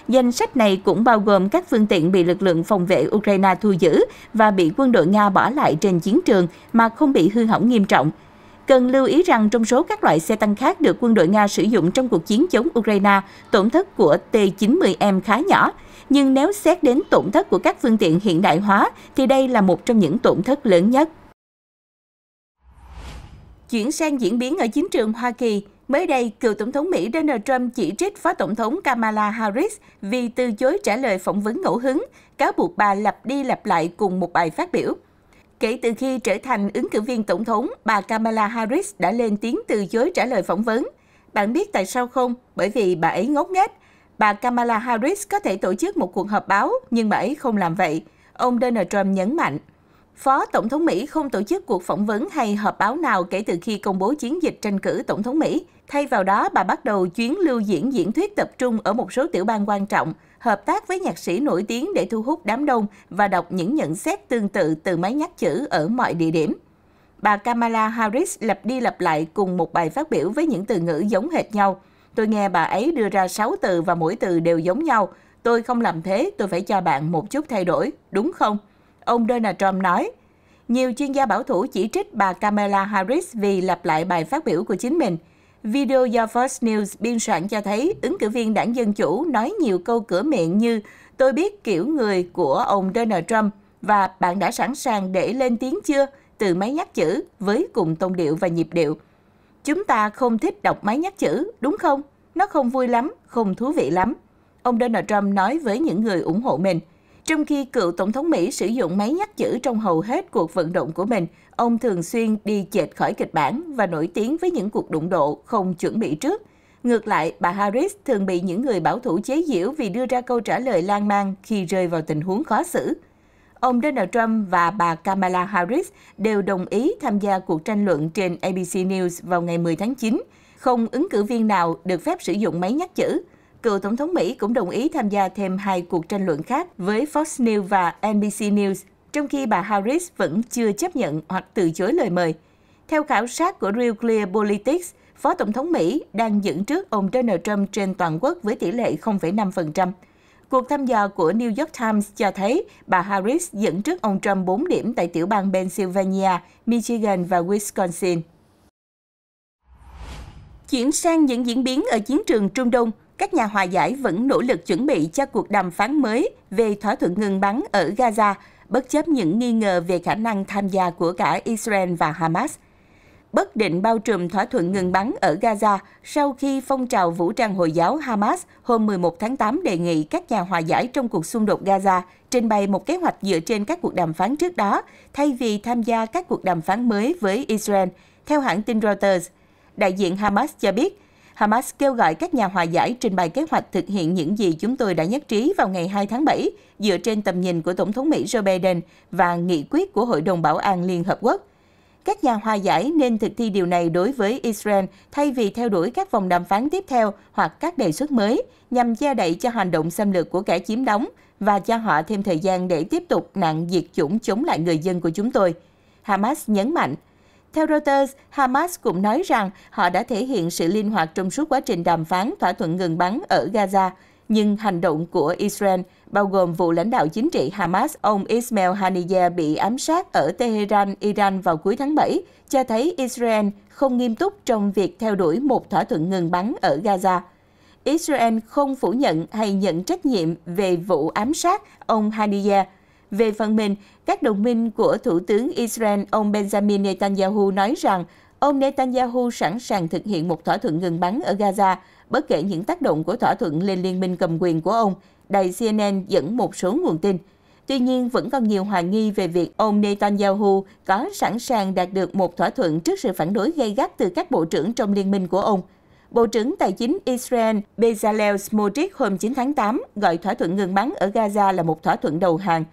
Danh sách này cũng bao gồm các phương tiện bị lực lượng phòng vệ Ukraine thu giữ và bị quân đội Nga bỏ lại trên chiến trường mà không bị hư hỏng nghiêm trọng. Cần lưu ý rằng trong số các loại xe tăng khác được quân đội Nga sử dụng trong cuộc chiến chống Ukraine, tổn thất của T-90M khá nhỏ, nhưng nếu xét đến tổn thất của các phương tiện hiện đại hóa thì đây là một trong những tổn thất lớn nhất. Chuyển sang diễn biến ở chiến trường Hoa Kỳ, mới đây, cựu Tổng thống Mỹ Donald Trump chỉ trích Phó Tổng thống Kamala Harris vì từ chối trả lời phỏng vấn ngẫu hứng, cáo buộc bà lặp đi lặp lại cùng một bài phát biểu. Kể từ khi trở thành ứng cử viên tổng thống, bà Kamala Harris đã lên tiếng từ chối trả lời phỏng vấn. Bạn biết tại sao không? Bởi vì bà ấy ngốc nghếch, bà Kamala Harris có thể tổ chức một cuộc họp báo, nhưng bà ấy không làm vậy, ông Donald Trump nhấn mạnh. Phó Tổng thống Mỹ không tổ chức cuộc phỏng vấn hay họp báo nào kể từ khi công bố chiến dịch tranh cử Tổng thống Mỹ. Thay vào đó, bà bắt đầu chuyến lưu diễn diễn thuyết tập trung ở một số tiểu bang quan trọng, hợp tác với nhạc sĩ nổi tiếng để thu hút đám đông và đọc những nhận xét tương tự từ máy nhắc chữ ở mọi địa điểm. Bà Kamala Harris lặp đi lặp lại cùng một bài phát biểu với những từ ngữ giống hệt nhau – Tôi nghe bà ấy đưa ra 6 từ và mỗi từ đều giống nhau. Tôi không làm thế, tôi phải cho bạn một chút thay đổi, đúng không? Ông Donald Trump nói. Nhiều chuyên gia bảo thủ chỉ trích bà Kamala Harris vì lặp lại bài phát biểu của chính mình. Video do Fox News biên soạn cho thấy ứng cử viên đảng Dân Chủ nói nhiều câu cửa miệng như Tôi biết kiểu người của ông Donald Trump và bạn đã sẵn sàng để lên tiếng chưa? Từ máy nhắc chữ với cùng tông điệu và nhịp điệu. Chúng ta không thích đọc máy nhắc chữ, đúng không? Nó không vui lắm, không thú vị lắm. Ông Donald Trump nói với những người ủng hộ mình. Trong khi cựu Tổng thống Mỹ sử dụng máy nhắc chữ trong hầu hết cuộc vận động của mình, ông thường xuyên đi chệch khỏi kịch bản và nổi tiếng với những cuộc đụng độ không chuẩn bị trước. Ngược lại, bà Harris thường bị những người bảo thủ chế giễu vì đưa ra câu trả lời lan man khi rơi vào tình huống khó xử ông Donald Trump và bà Kamala Harris đều đồng ý tham gia cuộc tranh luận trên ABC News vào ngày 10 tháng 9. Không ứng cử viên nào được phép sử dụng máy nhắc chữ. Cựu Tổng thống Mỹ cũng đồng ý tham gia thêm hai cuộc tranh luận khác với Fox News và NBC News, trong khi bà Harris vẫn chưa chấp nhận hoặc từ chối lời mời. Theo khảo sát của Real Clear Politics, Phó Tổng thống Mỹ đang dẫn trước ông Donald Trump trên toàn quốc với tỷ lệ 0,5%. Cuộc thăm dò của New York Times cho thấy bà Harris dẫn trước ông Trump 4 điểm tại tiểu bang Pennsylvania, Michigan và Wisconsin. Chuyển sang những diễn biến ở chiến trường Trung Đông, các nhà hòa giải vẫn nỗ lực chuẩn bị cho cuộc đàm phán mới về thỏa thuận ngừng bắn ở Gaza, bất chấp những nghi ngờ về khả năng tham gia của cả Israel và Hamas – bất định bao trùm thỏa thuận ngừng bắn ở Gaza sau khi phong trào vũ trang Hồi giáo Hamas hôm 11 tháng 8 đề nghị các nhà hòa giải trong cuộc xung đột Gaza trình bày một kế hoạch dựa trên các cuộc đàm phán trước đó thay vì tham gia các cuộc đàm phán mới với Israel, theo hãng tin Reuters. Đại diện Hamas cho biết, Hamas kêu gọi các nhà hòa giải trình bày kế hoạch thực hiện những gì chúng tôi đã nhất trí vào ngày 2 tháng 7 dựa trên tầm nhìn của Tổng thống Mỹ Joe Biden và nghị quyết của Hội đồng Bảo an Liên Hợp Quốc. Các nhà hòa giải nên thực thi điều này đối với Israel thay vì theo đuổi các vòng đàm phán tiếp theo hoặc các đề xuất mới nhằm che đậy cho hành động xâm lược của kẻ chiếm đóng và cho họ thêm thời gian để tiếp tục nạn diệt chủng chống lại người dân của chúng tôi. Hamas nhấn mạnh. Theo Reuters, Hamas cũng nói rằng họ đã thể hiện sự linh hoạt trong suốt quá trình đàm phán thỏa thuận ngừng bắn ở Gaza, nhưng hành động của Israel bao gồm vụ lãnh đạo chính trị Hamas ông Ismail Haniyeh bị ám sát ở Tehran, Iran vào cuối tháng 7, cho thấy Israel không nghiêm túc trong việc theo đuổi một thỏa thuận ngừng bắn ở Gaza. Israel không phủ nhận hay nhận trách nhiệm về vụ ám sát ông Haniyeh. Về phần mình, các đồng minh của Thủ tướng Israel ông Benjamin Netanyahu nói rằng ông Netanyahu sẵn sàng thực hiện một thỏa thuận ngừng bắn ở Gaza, bất kể những tác động của thỏa thuận lên liên minh cầm quyền của ông – đài CNN dẫn một số nguồn tin. Tuy nhiên, vẫn còn nhiều hoài nghi về việc ông Netanyahu có sẵn sàng đạt được một thỏa thuận trước sự phản đối gay gắt từ các bộ trưởng trong liên minh của ông. Bộ trưởng Tài chính Israel Bezalel Smotrich hôm 9 tháng 8 gọi thỏa thuận ngừng bắn ở Gaza là một thỏa thuận đầu hàng.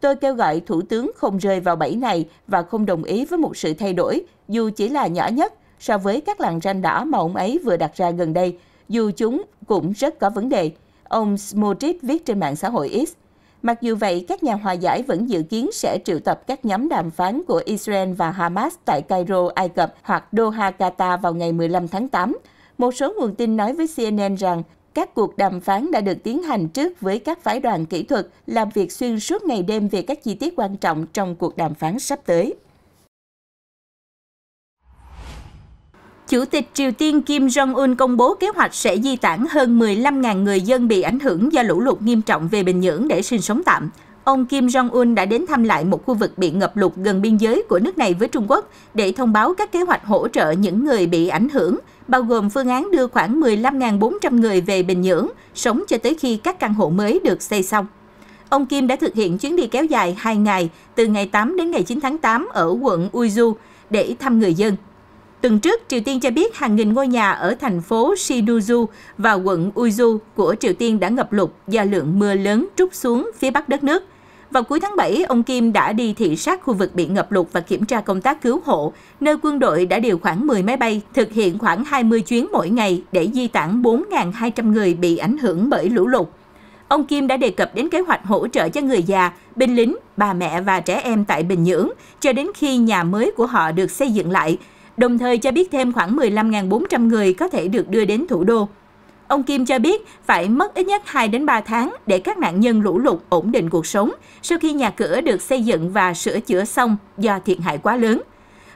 Tôi kêu gọi Thủ tướng không rơi vào bẫy này và không đồng ý với một sự thay đổi, dù chỉ là nhỏ nhất so với các làn ranh đỏ mà ông ấy vừa đặt ra gần đây, dù chúng cũng rất có vấn đề. Ông Smotrich viết trên mạng xã hội X. Mặc dù vậy, các nhà hòa giải vẫn dự kiến sẽ triệu tập các nhóm đàm phán của Israel và Hamas tại Cairo, Ai Cập hoặc Doha, Qatar vào ngày 15 tháng 8. Một số nguồn tin nói với CNN rằng các cuộc đàm phán đã được tiến hành trước với các phái đoàn kỹ thuật làm việc xuyên suốt ngày đêm về các chi tiết quan trọng trong cuộc đàm phán sắp tới. Chủ tịch Triều Tiên Kim Jong-un công bố kế hoạch sẽ di tản hơn 15.000 người dân bị ảnh hưởng do lũ lụt nghiêm trọng về Bình Nhưỡng để sinh sống tạm. Ông Kim Jong-un đã đến thăm lại một khu vực bị ngập lụt gần biên giới của nước này với Trung Quốc để thông báo các kế hoạch hỗ trợ những người bị ảnh hưởng, bao gồm phương án đưa khoảng 15.400 người về Bình Nhưỡng, sống cho tới khi các căn hộ mới được xây xong. Ông Kim đã thực hiện chuyến đi kéo dài 2 ngày, từ ngày 8 đến ngày 9 tháng 8 ở quận Uizu để thăm người dân. Tuần trước, Triều Tiên cho biết hàng nghìn ngôi nhà ở thành phố Sinuju và quận Uizu của Triều Tiên đã ngập lụt do lượng mưa lớn trút xuống phía bắc đất nước. Vào cuối tháng 7, ông Kim đã đi thị sát khu vực bị ngập lụt và kiểm tra công tác cứu hộ, nơi quân đội đã điều khoảng 10 máy bay, thực hiện khoảng 20 chuyến mỗi ngày để di tản 4.200 người bị ảnh hưởng bởi lũ lụt. Ông Kim đã đề cập đến kế hoạch hỗ trợ cho người già, binh lính, bà mẹ và trẻ em tại Bình Nhưỡng cho đến khi nhà mới của họ được xây dựng lại – đồng thời cho biết thêm khoảng 15.400 người có thể được đưa đến thủ đô. Ông Kim cho biết phải mất ít nhất 2 đến 3 tháng để các nạn nhân lũ lụt ổn định cuộc sống sau khi nhà cửa được xây dựng và sửa chữa xong do thiệt hại quá lớn.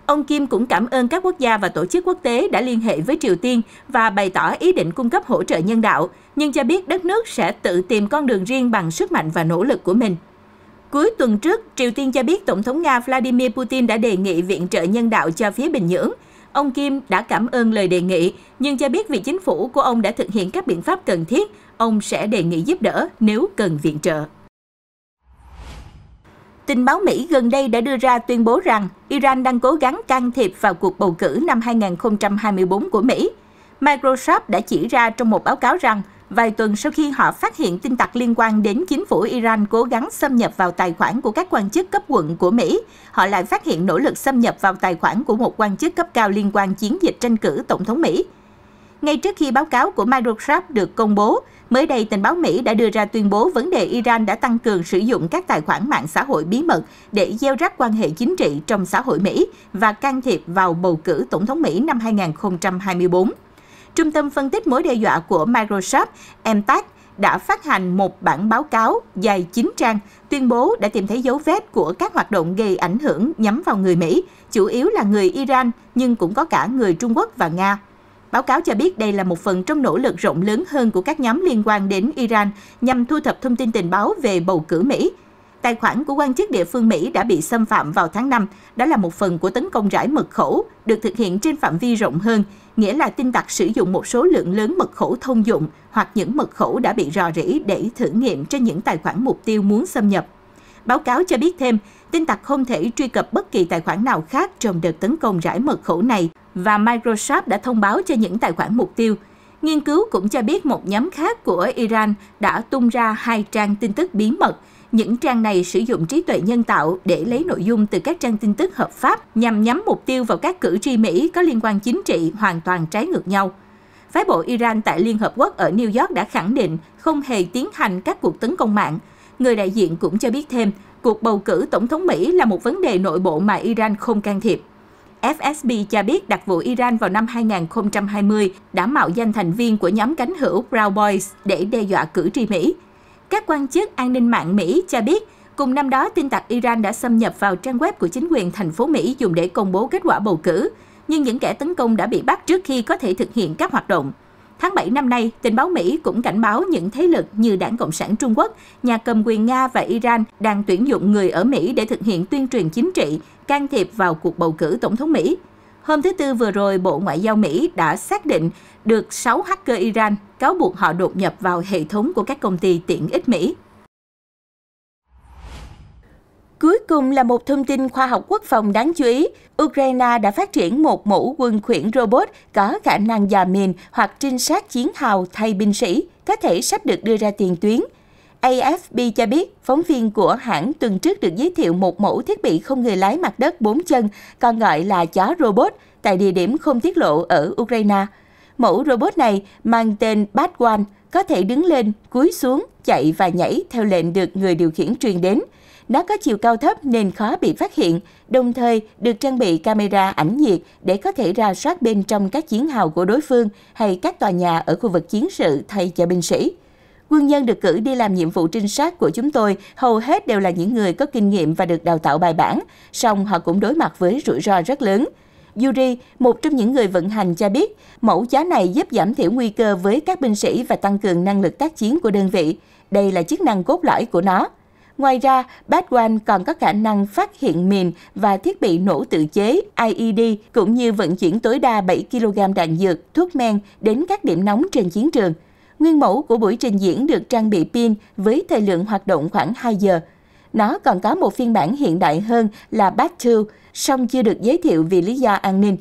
Ông Kim cũng cảm ơn các quốc gia và tổ chức quốc tế đã liên hệ với Triều Tiên và bày tỏ ý định cung cấp hỗ trợ nhân đạo, nhưng cho biết đất nước sẽ tự tìm con đường riêng bằng sức mạnh và nỗ lực của mình. Cuối tuần trước, Triều Tiên cho biết Tổng thống Nga Vladimir Putin đã đề nghị viện trợ nhân đạo cho phía Bình Nhưỡng. Ông Kim đã cảm ơn lời đề nghị, nhưng cho biết vì chính phủ của ông đã thực hiện các biện pháp cần thiết, ông sẽ đề nghị giúp đỡ nếu cần viện trợ. Tình báo Mỹ gần đây đã đưa ra tuyên bố rằng Iran đang cố gắng can thiệp vào cuộc bầu cử năm 2024 của Mỹ. Microsoft đã chỉ ra trong một báo cáo rằng Vài tuần sau khi họ phát hiện tin tặc liên quan đến chính phủ Iran cố gắng xâm nhập vào tài khoản của các quan chức cấp quận của Mỹ, họ lại phát hiện nỗ lực xâm nhập vào tài khoản của một quan chức cấp cao liên quan chiến dịch tranh cử tổng thống Mỹ. Ngay trước khi báo cáo của Microsoft được công bố, mới đây tình báo Mỹ đã đưa ra tuyên bố vấn đề Iran đã tăng cường sử dụng các tài khoản mạng xã hội bí mật để gieo rắc quan hệ chính trị trong xã hội Mỹ và can thiệp vào bầu cử tổng thống Mỹ năm 2024. Trung tâm phân tích mối đe dọa của Microsoft, MTAC, đã phát hành một bản báo cáo dài 9 trang tuyên bố đã tìm thấy dấu vết của các hoạt động gây ảnh hưởng nhắm vào người Mỹ, chủ yếu là người Iran nhưng cũng có cả người Trung Quốc và Nga. Báo cáo cho biết đây là một phần trong nỗ lực rộng lớn hơn của các nhóm liên quan đến Iran nhằm thu thập thông tin tình báo về bầu cử Mỹ. Tài khoản của quan chức địa phương Mỹ đã bị xâm phạm vào tháng 5, đó là một phần của tấn công rải mật khẩu, được thực hiện trên phạm vi rộng hơn, nghĩa là tin tặc sử dụng một số lượng lớn mật khẩu thông dụng hoặc những mật khẩu đã bị rò rỉ để thử nghiệm trên những tài khoản mục tiêu muốn xâm nhập. Báo cáo cho biết thêm, tin tặc không thể truy cập bất kỳ tài khoản nào khác trong đợt tấn công rải mật khẩu này và Microsoft đã thông báo cho những tài khoản mục tiêu. Nghiên cứu cũng cho biết một nhóm khác của Iran đã tung ra hai trang tin tức bí mật những trang này sử dụng trí tuệ nhân tạo để lấy nội dung từ các trang tin tức hợp pháp nhằm nhắm mục tiêu vào các cử tri Mỹ có liên quan chính trị hoàn toàn trái ngược nhau. Phái bộ Iran tại Liên Hợp Quốc ở New York đã khẳng định không hề tiến hành các cuộc tấn công mạng. Người đại diện cũng cho biết thêm, cuộc bầu cử tổng thống Mỹ là một vấn đề nội bộ mà Iran không can thiệp. FSB cho biết đặc vụ Iran vào năm 2020 đã mạo danh thành viên của nhóm cánh hữu Proud Boys để đe dọa cử tri Mỹ. Các quan chức an ninh mạng Mỹ cho biết, cùng năm đó tin tặc Iran đã xâm nhập vào trang web của chính quyền thành phố Mỹ dùng để công bố kết quả bầu cử, nhưng những kẻ tấn công đã bị bắt trước khi có thể thực hiện các hoạt động. Tháng 7 năm nay, tình báo Mỹ cũng cảnh báo những thế lực như Đảng Cộng sản Trung Quốc, nhà cầm quyền Nga và Iran đang tuyển dụng người ở Mỹ để thực hiện tuyên truyền chính trị, can thiệp vào cuộc bầu cử tổng thống Mỹ. Hôm thứ Tư vừa rồi, Bộ Ngoại giao Mỹ đã xác định được 6 hacker Iran cáo buộc họ đột nhập vào hệ thống của các công ty tiện ích Mỹ. Cuối cùng là một thông tin khoa học quốc phòng đáng chú ý. Ukraine đã phát triển một mẫu quân khuyển robot có khả năng dò mìn hoặc trinh sát chiến hào thay binh sĩ, có thể sắp được đưa ra tiền tuyến – AFP cho biết, phóng viên của hãng tuần trước được giới thiệu một mẫu thiết bị không người lái mặt đất 4 chân, còn gọi là chó robot, tại địa điểm không tiết lộ ở Ukraine. Mẫu robot này mang tên Batwan, có thể đứng lên, cúi xuống, chạy và nhảy theo lệnh được người điều khiển truyền đến. Nó có chiều cao thấp nên khó bị phát hiện, đồng thời được trang bị camera ảnh nhiệt để có thể ra soát bên trong các chiến hào của đối phương hay các tòa nhà ở khu vực chiến sự thay cho binh sĩ quân nhân được cử đi làm nhiệm vụ trinh sát của chúng tôi hầu hết đều là những người có kinh nghiệm và được đào tạo bài bản, song họ cũng đối mặt với rủi ro rất lớn. Yuri, một trong những người vận hành cho biết, mẫu giá này giúp giảm thiểu nguy cơ với các binh sĩ và tăng cường năng lực tác chiến của đơn vị. Đây là chức năng cốt lõi của nó. Ngoài ra, Badwan còn có khả năng phát hiện mìn và thiết bị nổ tự chế IED, cũng như vận chuyển tối đa 7 kg đạn dược, thuốc men đến các điểm nóng trên chiến trường – Nguyên mẫu của buổi trình diễn được trang bị pin với thời lượng hoạt động khoảng 2 giờ. Nó còn có một phiên bản hiện đại hơn là Bat 2, song chưa được giới thiệu vì lý do an ninh.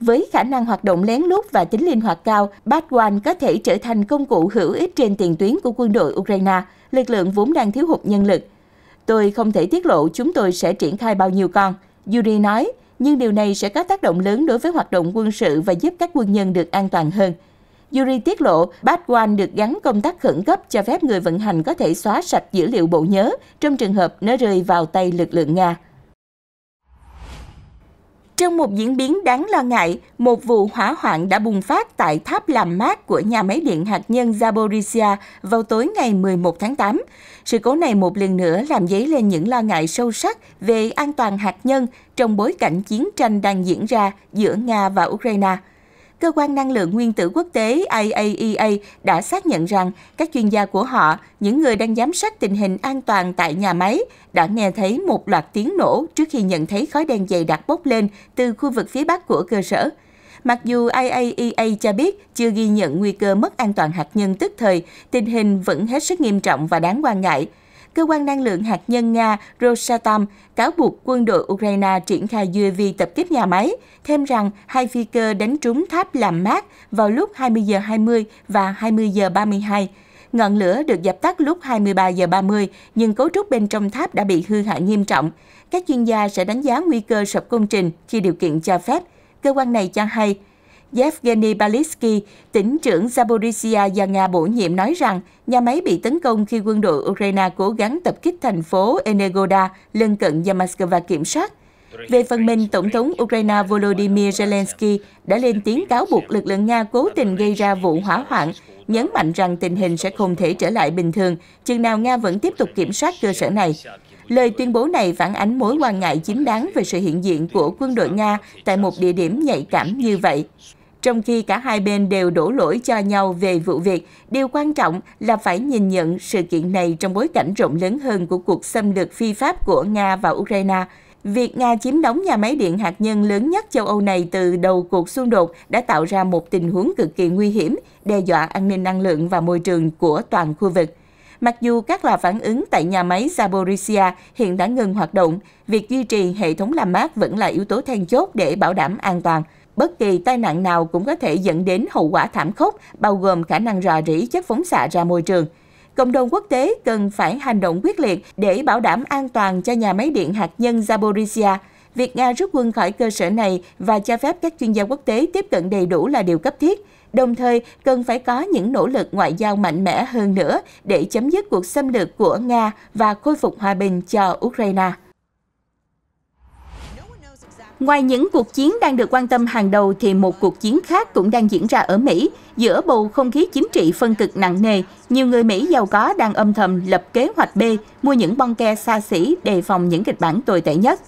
Với khả năng hoạt động lén lút và tính linh hoạt cao, Bat 1 có thể trở thành công cụ hữu ích trên tiền tuyến của quân đội Ukraine, lực lượng vốn đang thiếu hụt nhân lực. Tôi không thể tiết lộ chúng tôi sẽ triển khai bao nhiêu con, Yuri nói, nhưng điều này sẽ có tác động lớn đối với hoạt động quân sự và giúp các quân nhân được an toàn hơn. Yuri tiết lộ, Badwan được gắn công tác khẩn cấp cho phép người vận hành có thể xóa sạch dữ liệu bộ nhớ trong trường hợp nó rơi vào tay lực lượng Nga. Trong một diễn biến đáng lo ngại, một vụ hỏa hoạn đã bùng phát tại tháp làm mát của nhà máy điện hạt nhân Zaporizhia vào tối ngày 11 tháng 8. Sự cố này một lần nữa làm dấy lên những lo ngại sâu sắc về an toàn hạt nhân trong bối cảnh chiến tranh đang diễn ra giữa Nga và Ukraine – Cơ quan Năng lượng Nguyên tử Quốc tế IAEA e đã xác nhận rằng các chuyên gia của họ, những người đang giám sát tình hình an toàn tại nhà máy, đã nghe thấy một loạt tiếng nổ trước khi nhận thấy khói đen dày đặc bốc lên từ khu vực phía bắc của cơ sở. Mặc dù IAEA e cho biết chưa ghi nhận nguy cơ mất an toàn hạt nhân tức thời, tình hình vẫn hết sức nghiêm trọng và đáng quan ngại – cơ quan năng lượng hạt nhân Nga Rosatom cáo buộc quân đội Ukraine triển khai UAV tập kích nhà máy, thêm rằng hai phi cơ đánh trúng tháp làm mát vào lúc 20 giờ 20 và 20 giờ 32. Ngọn lửa được dập tắt lúc 23 giờ 30, nhưng cấu trúc bên trong tháp đã bị hư hại nghiêm trọng. Các chuyên gia sẽ đánh giá nguy cơ sập công trình khi điều kiện cho phép. Cơ quan này cho hay, Yevgeny Balitsky, tỉnh trưởng Zaporizhia do Nga bổ nhiệm nói rằng nhà máy bị tấn công khi quân đội Ukraine cố gắng tập kích thành phố Enegoda lân cận do Moscow kiểm soát. Về phần mình, Tổng thống Ukraine Volodymyr Zelensky đã lên tiếng cáo buộc lực lượng Nga cố tình gây ra vụ hỏa hoạn, nhấn mạnh rằng tình hình sẽ không thể trở lại bình thường, chừng nào Nga vẫn tiếp tục kiểm soát cơ sở này. Lời tuyên bố này phản ánh mối quan ngại chính đáng về sự hiện diện của quân đội Nga tại một địa điểm nhạy cảm như vậy. Trong khi cả hai bên đều đổ lỗi cho nhau về vụ việc, điều quan trọng là phải nhìn nhận sự kiện này trong bối cảnh rộng lớn hơn của cuộc xâm lược phi pháp của Nga và Ukraine. Việc Nga chiếm đóng nhà máy điện hạt nhân lớn nhất châu Âu này từ đầu cuộc xung đột đã tạo ra một tình huống cực kỳ nguy hiểm, đe dọa an ninh năng lượng và môi trường của toàn khu vực. Mặc dù các lò phản ứng tại nhà máy Zaporizhia hiện đã ngừng hoạt động, việc duy trì hệ thống làm mát vẫn là yếu tố then chốt để bảo đảm an toàn – Bất kỳ tai nạn nào cũng có thể dẫn đến hậu quả thảm khốc, bao gồm khả năng rò rỉ chất phóng xạ ra môi trường. Cộng đồng quốc tế cần phải hành động quyết liệt để bảo đảm an toàn cho nhà máy điện hạt nhân Zaporizhia. Việc Nga rút quân khỏi cơ sở này và cho phép các chuyên gia quốc tế tiếp cận đầy đủ là điều cấp thiết đồng thời cần phải có những nỗ lực ngoại giao mạnh mẽ hơn nữa để chấm dứt cuộc xâm lược của Nga và khôi phục hòa bình cho Ukraine. Ngoài những cuộc chiến đang được quan tâm hàng đầu thì một cuộc chiến khác cũng đang diễn ra ở Mỹ. Giữa bầu không khí chính trị phân cực nặng nề, nhiều người Mỹ giàu có đang âm thầm lập kế hoạch B, mua những bong ke xa xỉ đề phòng những kịch bản tồi tệ nhất.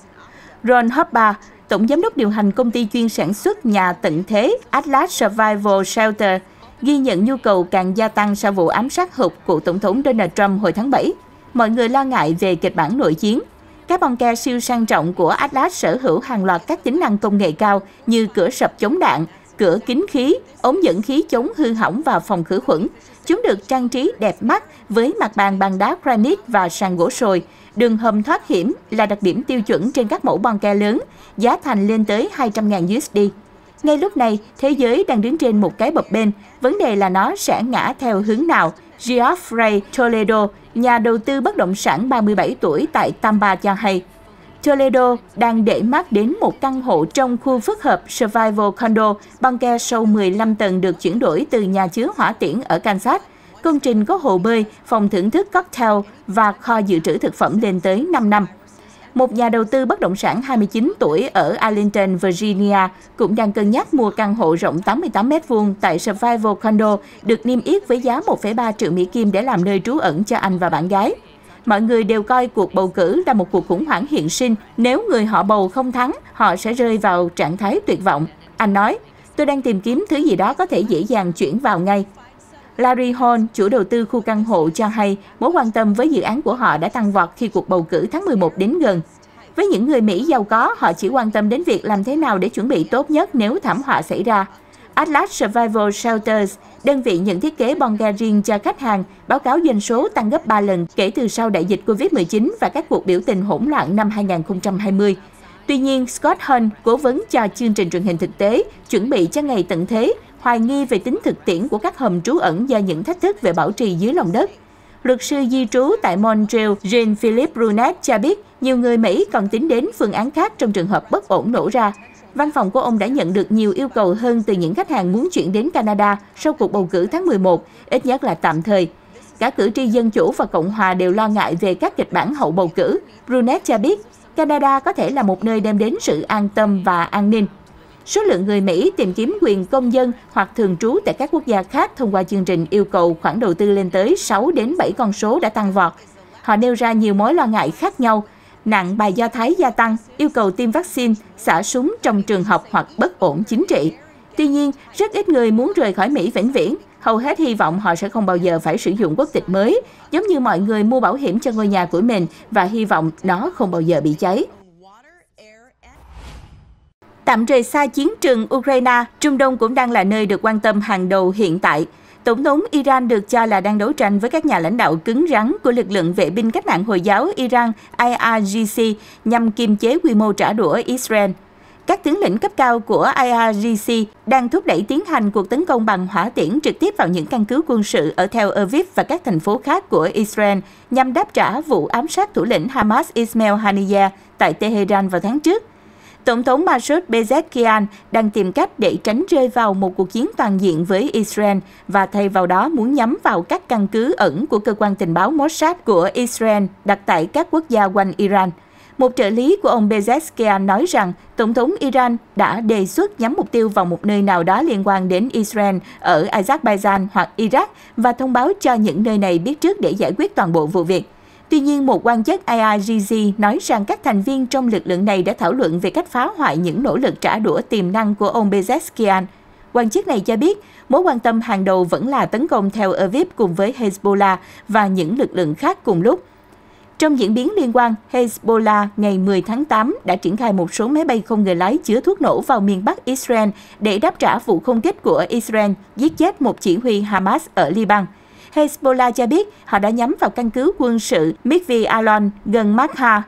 Ron Hopper, tổng giám đốc điều hành công ty chuyên sản xuất nhà tận thế Atlas Survival Shelter, ghi nhận nhu cầu càng gia tăng sau vụ ám sát hụt của Tổng thống Donald Trump hồi tháng 7. Mọi người lo ngại về kịch bản nội chiến – các bong siêu sang trọng của Atlas sở hữu hàng loạt các tính năng công nghệ cao như cửa sập chống đạn, cửa kính khí, ống dẫn khí chống hư hỏng và phòng khử khuẩn. Chúng được trang trí đẹp mắt với mặt bàn bằng đá granite và sàn gỗ sồi. Đường hầm thoát hiểm là đặc điểm tiêu chuẩn trên các mẫu bong ke lớn, giá thành lên tới 200.000 USD. Ngay lúc này, thế giới đang đứng trên một cái bập bên, vấn đề là nó sẽ ngã theo hướng nào, Geoffrey Toledo, nhà đầu tư bất động sản 37 tuổi tại Tampa cho hay, Toledo đang để mắt đến một căn hộ trong khu phức hợp Survival Condo băng ke sâu 15 tầng được chuyển đổi từ nhà chứa hỏa tiễn ở Kansas. Công trình có hồ bơi, phòng thưởng thức cocktail và kho dự trữ thực phẩm lên tới 5 năm một nhà đầu tư bất động sản 29 tuổi ở Arlington, Virginia, cũng đang cân nhắc mua căn hộ rộng 88 m2 tại Survival Condo được niêm yết với giá 1,3 triệu Mỹ Kim để làm nơi trú ẩn cho anh và bạn gái. Mọi người đều coi cuộc bầu cử là một cuộc khủng hoảng hiện sinh. Nếu người họ bầu không thắng, họ sẽ rơi vào trạng thái tuyệt vọng. Anh nói, tôi đang tìm kiếm thứ gì đó có thể dễ dàng chuyển vào ngay. Larry Horn, chủ đầu tư khu căn hộ cho hay mối quan tâm với dự án của họ đã tăng vọt khi cuộc bầu cử tháng 11 đến gần. Với những người Mỹ giàu có, họ chỉ quan tâm đến việc làm thế nào để chuẩn bị tốt nhất nếu thảm họa xảy ra. Atlas Survival Shelters, đơn vị nhận thiết kế bong ga riêng cho khách hàng, báo cáo doanh số tăng gấp 3 lần kể từ sau đại dịch COVID-19 và các cuộc biểu tình hỗn loạn năm 2020. Tuy nhiên, Scott Hunt, cố vấn cho chương trình truyền hình thực tế, chuẩn bị cho ngày tận thế, hoài nghi về tính thực tiễn của các hầm trú ẩn do những thách thức về bảo trì dưới lòng đất. Luật sư di trú tại Montreal Jean-Philippe Brunet cho biết nhiều người Mỹ còn tính đến phương án khác trong trường hợp bất ổn nổ ra. Văn phòng của ông đã nhận được nhiều yêu cầu hơn từ những khách hàng muốn chuyển đến Canada sau cuộc bầu cử tháng 11, ít nhất là tạm thời. Cả cử tri Dân Chủ và Cộng Hòa đều lo ngại về các kịch bản hậu bầu cử. Brunet cho biết, Canada có thể là một nơi đem đến sự an tâm và an ninh. Số lượng người Mỹ tìm kiếm quyền công dân hoặc thường trú tại các quốc gia khác thông qua chương trình yêu cầu khoản đầu tư lên tới 6 đến 7 con số đã tăng vọt. Họ nêu ra nhiều mối lo ngại khác nhau, nặng bài do Thái gia tăng, yêu cầu tiêm vaccine, xả súng trong trường học hoặc bất ổn chính trị. Tuy nhiên, rất ít người muốn rời khỏi Mỹ vĩnh viễn, hầu hết hy vọng họ sẽ không bao giờ phải sử dụng quốc tịch mới, giống như mọi người mua bảo hiểm cho ngôi nhà của mình và hy vọng nó không bao giờ bị cháy. Tạm rời xa chiến trường Ukraine, Trung Đông cũng đang là nơi được quan tâm hàng đầu hiện tại. Tổng thống Iran được cho là đang đấu tranh với các nhà lãnh đạo cứng rắn của lực lượng vệ binh cách mạng Hồi giáo Iran IRGC nhằm kiềm chế quy mô trả đũa Israel. Các tướng lĩnh cấp cao của IRGC đang thúc đẩy tiến hành cuộc tấn công bằng hỏa tiễn trực tiếp vào những căn cứ quân sự ở Tel Aviv và các thành phố khác của Israel nhằm đáp trả vụ ám sát thủ lĩnh Hamas Ismail Haniyeh tại Tehran vào tháng trước. Tổng thống Masoud Pezeshkian đang tìm cách để tránh rơi vào một cuộc chiến toàn diện với Israel và thay vào đó muốn nhắm vào các căn cứ ẩn của cơ quan tình báo Mossad của Israel đặt tại các quốc gia quanh Iran. Một trợ lý của ông Pezeshkian nói rằng Tổng thống Iran đã đề xuất nhắm mục tiêu vào một nơi nào đó liên quan đến Israel ở Azerbaijan hoặc Iraq và thông báo cho những nơi này biết trước để giải quyết toàn bộ vụ việc. Tuy nhiên, một quan chức AIGC nói rằng các thành viên trong lực lượng này đã thảo luận về cách phá hoại những nỗ lực trả đũa tiềm năng của ông Bezeskian. Quan chức này cho biết, mối quan tâm hàng đầu vẫn là tấn công theo Aviv cùng với Hezbollah và những lực lượng khác cùng lúc. Trong diễn biến liên quan, Hezbollah ngày 10 tháng 8 đã triển khai một số máy bay không người lái chứa thuốc nổ vào miền Bắc Israel để đáp trả vụ không kích của Israel giết chết một chỉ huy Hamas ở Liban. Hezbollah cho biết họ đã nhắm vào căn cứ quân sự Mikvi Alon gần Makha,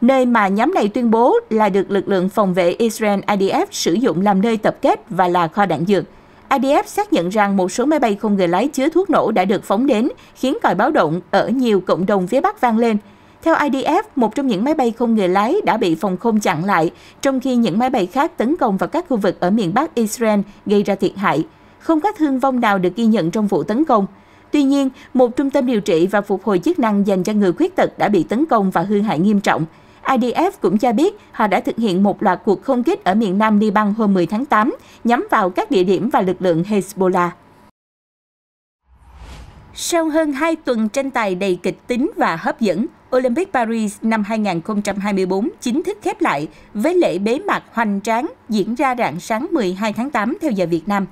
nơi mà nhóm này tuyên bố là được lực lượng phòng vệ Israel IDF sử dụng làm nơi tập kết và là kho đạn dược. IDF xác nhận rằng một số máy bay không người lái chứa thuốc nổ đã được phóng đến, khiến còi báo động ở nhiều cộng đồng phía Bắc vang lên. Theo IDF, một trong những máy bay không người lái đã bị phòng không chặn lại, trong khi những máy bay khác tấn công vào các khu vực ở miền Bắc Israel gây ra thiệt hại. Không có thương vong nào được ghi nhận trong vụ tấn công. Tuy nhiên, một trung tâm điều trị và phục hồi chức năng dành cho người khuyết tật đã bị tấn công và hư hại nghiêm trọng. IDF cũng cho biết họ đã thực hiện một loạt cuộc không kích ở miền nam Liban hôm 10 tháng 8 nhắm vào các địa điểm và lực lượng Hezbollah. Sau hơn 2 tuần tranh tài đầy kịch tính và hấp dẫn, Olympic Paris năm 2024 chính thức khép lại với lễ bế mạc hoành tráng diễn ra rạng sáng 12 tháng 8 theo giờ Việt Nam.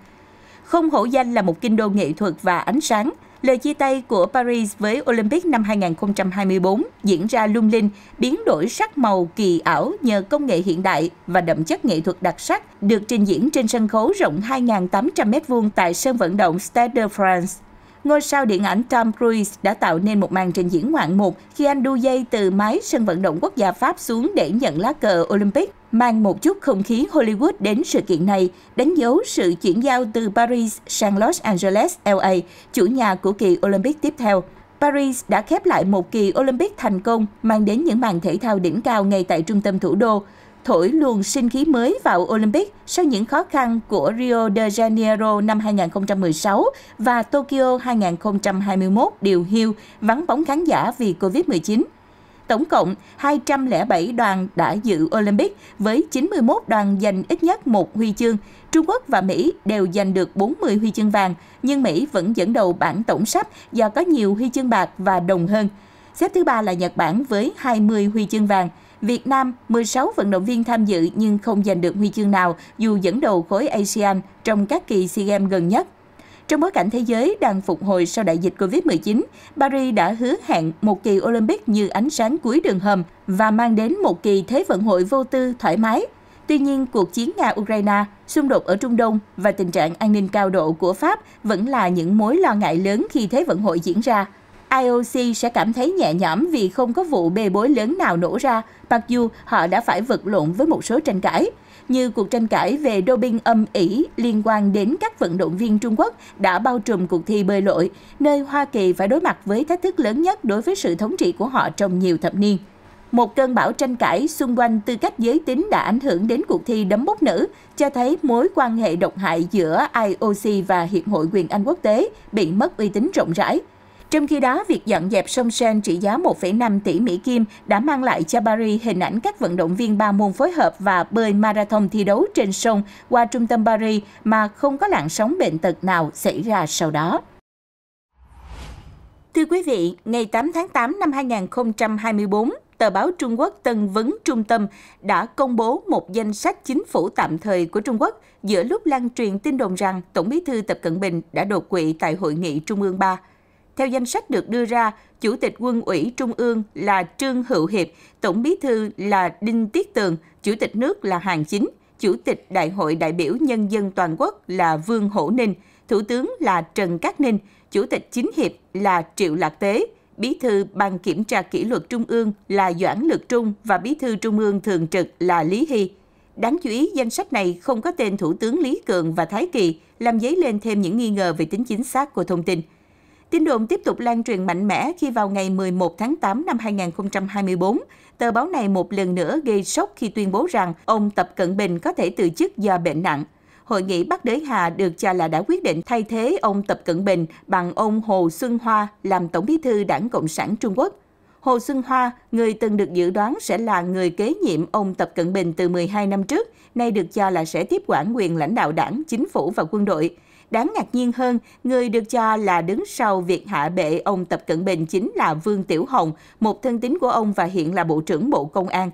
Không hổ danh là một kinh đô nghệ thuật và ánh sáng, lời chia tay của Paris với Olympic năm 2024 diễn ra lung linh, biến đổi sắc màu kỳ ảo nhờ công nghệ hiện đại và đậm chất nghệ thuật đặc sắc được trình diễn trên sân khấu rộng 2.800m2 tại sân vận động Stade de France. Ngôi sao điện ảnh Tom Cruise đã tạo nên một màn trình diễn ngoạn mục khi anh đu dây từ mái sân vận động quốc gia Pháp xuống để nhận lá cờ Olympic, mang một chút không khí Hollywood đến sự kiện này, đánh dấu sự chuyển giao từ Paris sang Los Angeles, LA, chủ nhà của kỳ Olympic tiếp theo. Paris đã khép lại một kỳ Olympic thành công, mang đến những màn thể thao đỉnh cao ngay tại trung tâm thủ đô thổi luồng sinh khí mới vào Olympic sau những khó khăn của Rio de Janeiro năm 2016 và Tokyo 2021 điều hiu vắng bóng khán giả vì Covid-19. Tổng cộng 207 đoàn đã dự Olympic với 91 đoàn giành ít nhất một huy chương. Trung Quốc và Mỹ đều giành được 40 huy chương vàng, nhưng Mỹ vẫn dẫn đầu bảng tổng sắp do có nhiều huy chương bạc và đồng hơn. Xếp thứ ba là Nhật Bản với 20 huy chương vàng. Việt Nam 16 vận động viên tham dự nhưng không giành được huy chương nào dù dẫn đầu khối ASEAN trong các kỳ SEA Games gần nhất. Trong bối cảnh thế giới đang phục hồi sau đại dịch Covid-19, Paris đã hứa hẹn một kỳ Olympic như ánh sáng cuối đường hầm và mang đến một kỳ Thế vận hội vô tư thoải mái. Tuy nhiên, cuộc chiến Nga-Ukraine, xung đột ở Trung Đông và tình trạng an ninh cao độ của Pháp vẫn là những mối lo ngại lớn khi Thế vận hội diễn ra. IOC sẽ cảm thấy nhẹ nhõm vì không có vụ bê bối lớn nào nổ ra, mặc dù họ đã phải vật lộn với một số tranh cãi như cuộc tranh cãi về doping âm ỉ liên quan đến các vận động viên Trung Quốc đã bao trùm cuộc thi bơi lội, nơi Hoa Kỳ phải đối mặt với thách thức lớn nhất đối với sự thống trị của họ trong nhiều thập niên. Một cơn bão tranh cãi xung quanh tư cách giới tính đã ảnh hưởng đến cuộc thi đấm bốc nữ, cho thấy mối quan hệ độc hại giữa IOC và Hiệp hội quyền Anh quốc tế bị mất uy tín rộng rãi – trong khi đó, việc dọn dẹp sông Sen trị giá 1,5 tỷ Mỹ Kim đã mang lại cho Paris hình ảnh các vận động viên ba môn phối hợp và bơi marathon thi đấu trên sông qua trung tâm Paris mà không có làn sóng bệnh tật nào xảy ra sau đó. Thưa quý vị, ngày 8 tháng 8 năm 2024, tờ báo Trung Quốc Tân Vấn Trung tâm đã công bố một danh sách chính phủ tạm thời của Trung Quốc giữa lúc lan truyền tin đồn rằng Tổng bí thư Tập Cận Bình đã đột quỵ tại Hội nghị Trung ương 3. Theo danh sách được đưa ra, Chủ tịch Quân ủy Trung ương là Trương Hữu Hiệp, Tổng bí thư là Đinh Tiết Tường, Chủ tịch nước là Hàng Chính, Chủ tịch Đại hội đại biểu Nhân dân toàn quốc là Vương Hổ Ninh, Thủ tướng là Trần Cát Ninh, Chủ tịch Chính hiệp là Triệu Lạc Tế, Bí thư Ban Kiểm tra Kỷ luật Trung ương là Doãn Lực Trung và Bí thư Trung ương Thường trực là Lý Hy. Đáng chú ý, danh sách này không có tên Thủ tướng Lý Cường và Thái Kỳ, làm dấy lên thêm những nghi ngờ về tính chính xác của thông tin. Tin đồn tiếp tục lan truyền mạnh mẽ khi vào ngày 11 tháng 8 năm 2024, tờ báo này một lần nữa gây sốc khi tuyên bố rằng ông Tập Cận Bình có thể từ chức do bệnh nặng. Hội nghị Bắc Đới Hà được cho là đã quyết định thay thế ông Tập Cận Bình bằng ông Hồ Xuân Hoa làm Tổng bí thư Đảng Cộng sản Trung Quốc. Hồ Xuân Hoa, người từng được dự đoán sẽ là người kế nhiệm ông Tập Cận Bình từ 12 năm trước, nay được cho là sẽ tiếp quản quyền lãnh đạo đảng, chính phủ và quân đội. Đáng ngạc nhiên hơn, người được cho là đứng sau việc hạ bệ ông Tập Cận Bình chính là Vương Tiểu Hồng, một thân tín của ông và hiện là Bộ trưởng Bộ Công an.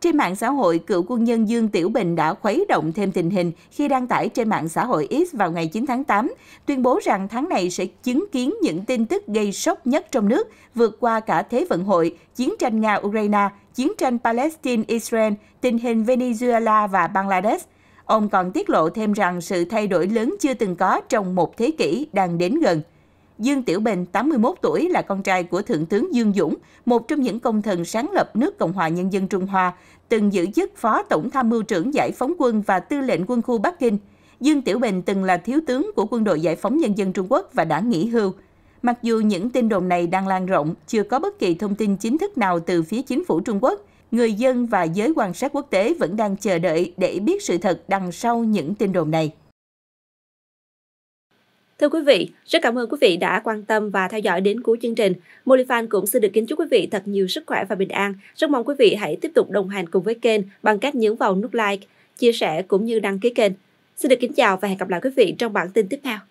Trên mạng xã hội, cựu quân nhân Dương Tiểu Bình đã khuấy động thêm tình hình khi đăng tải trên mạng xã hội X vào ngày 9 tháng 8, tuyên bố rằng tháng này sẽ chứng kiến những tin tức gây sốc nhất trong nước, vượt qua cả Thế vận hội, chiến tranh Nga-Ukraine, chiến tranh Palestine-Israel, tình hình Venezuela và Bangladesh – Ông còn tiết lộ thêm rằng sự thay đổi lớn chưa từng có trong một thế kỷ đang đến gần. Dương Tiểu Bình, 81 tuổi, là con trai của Thượng tướng Dương Dũng, một trong những công thần sáng lập nước Cộng hòa Nhân dân Trung Hoa, từng giữ chức Phó Tổng Tham mưu trưởng Giải phóng quân và Tư lệnh quân khu Bắc Kinh. Dương Tiểu Bình từng là thiếu tướng của Quân đội Giải phóng Nhân dân Trung Quốc và đã nghỉ hưu. Mặc dù những tin đồn này đang lan rộng, chưa có bất kỳ thông tin chính thức nào từ phía chính phủ Trung Quốc, người dân và giới quan sát quốc tế vẫn đang chờ đợi để biết sự thật đằng sau những tin đồn này. Thưa quý vị, rất cảm ơn quý vị đã quan tâm và theo dõi đến cuối chương trình. Molifan cũng xin được kính chúc quý vị thật nhiều sức khỏe và bình an. Rất mong quý vị hãy tiếp tục đồng hành cùng với kênh bằng cách nhấn vào nút like, chia sẻ cũng như đăng ký kênh. Xin được kính chào và hẹn gặp lại quý vị trong bản tin tiếp theo.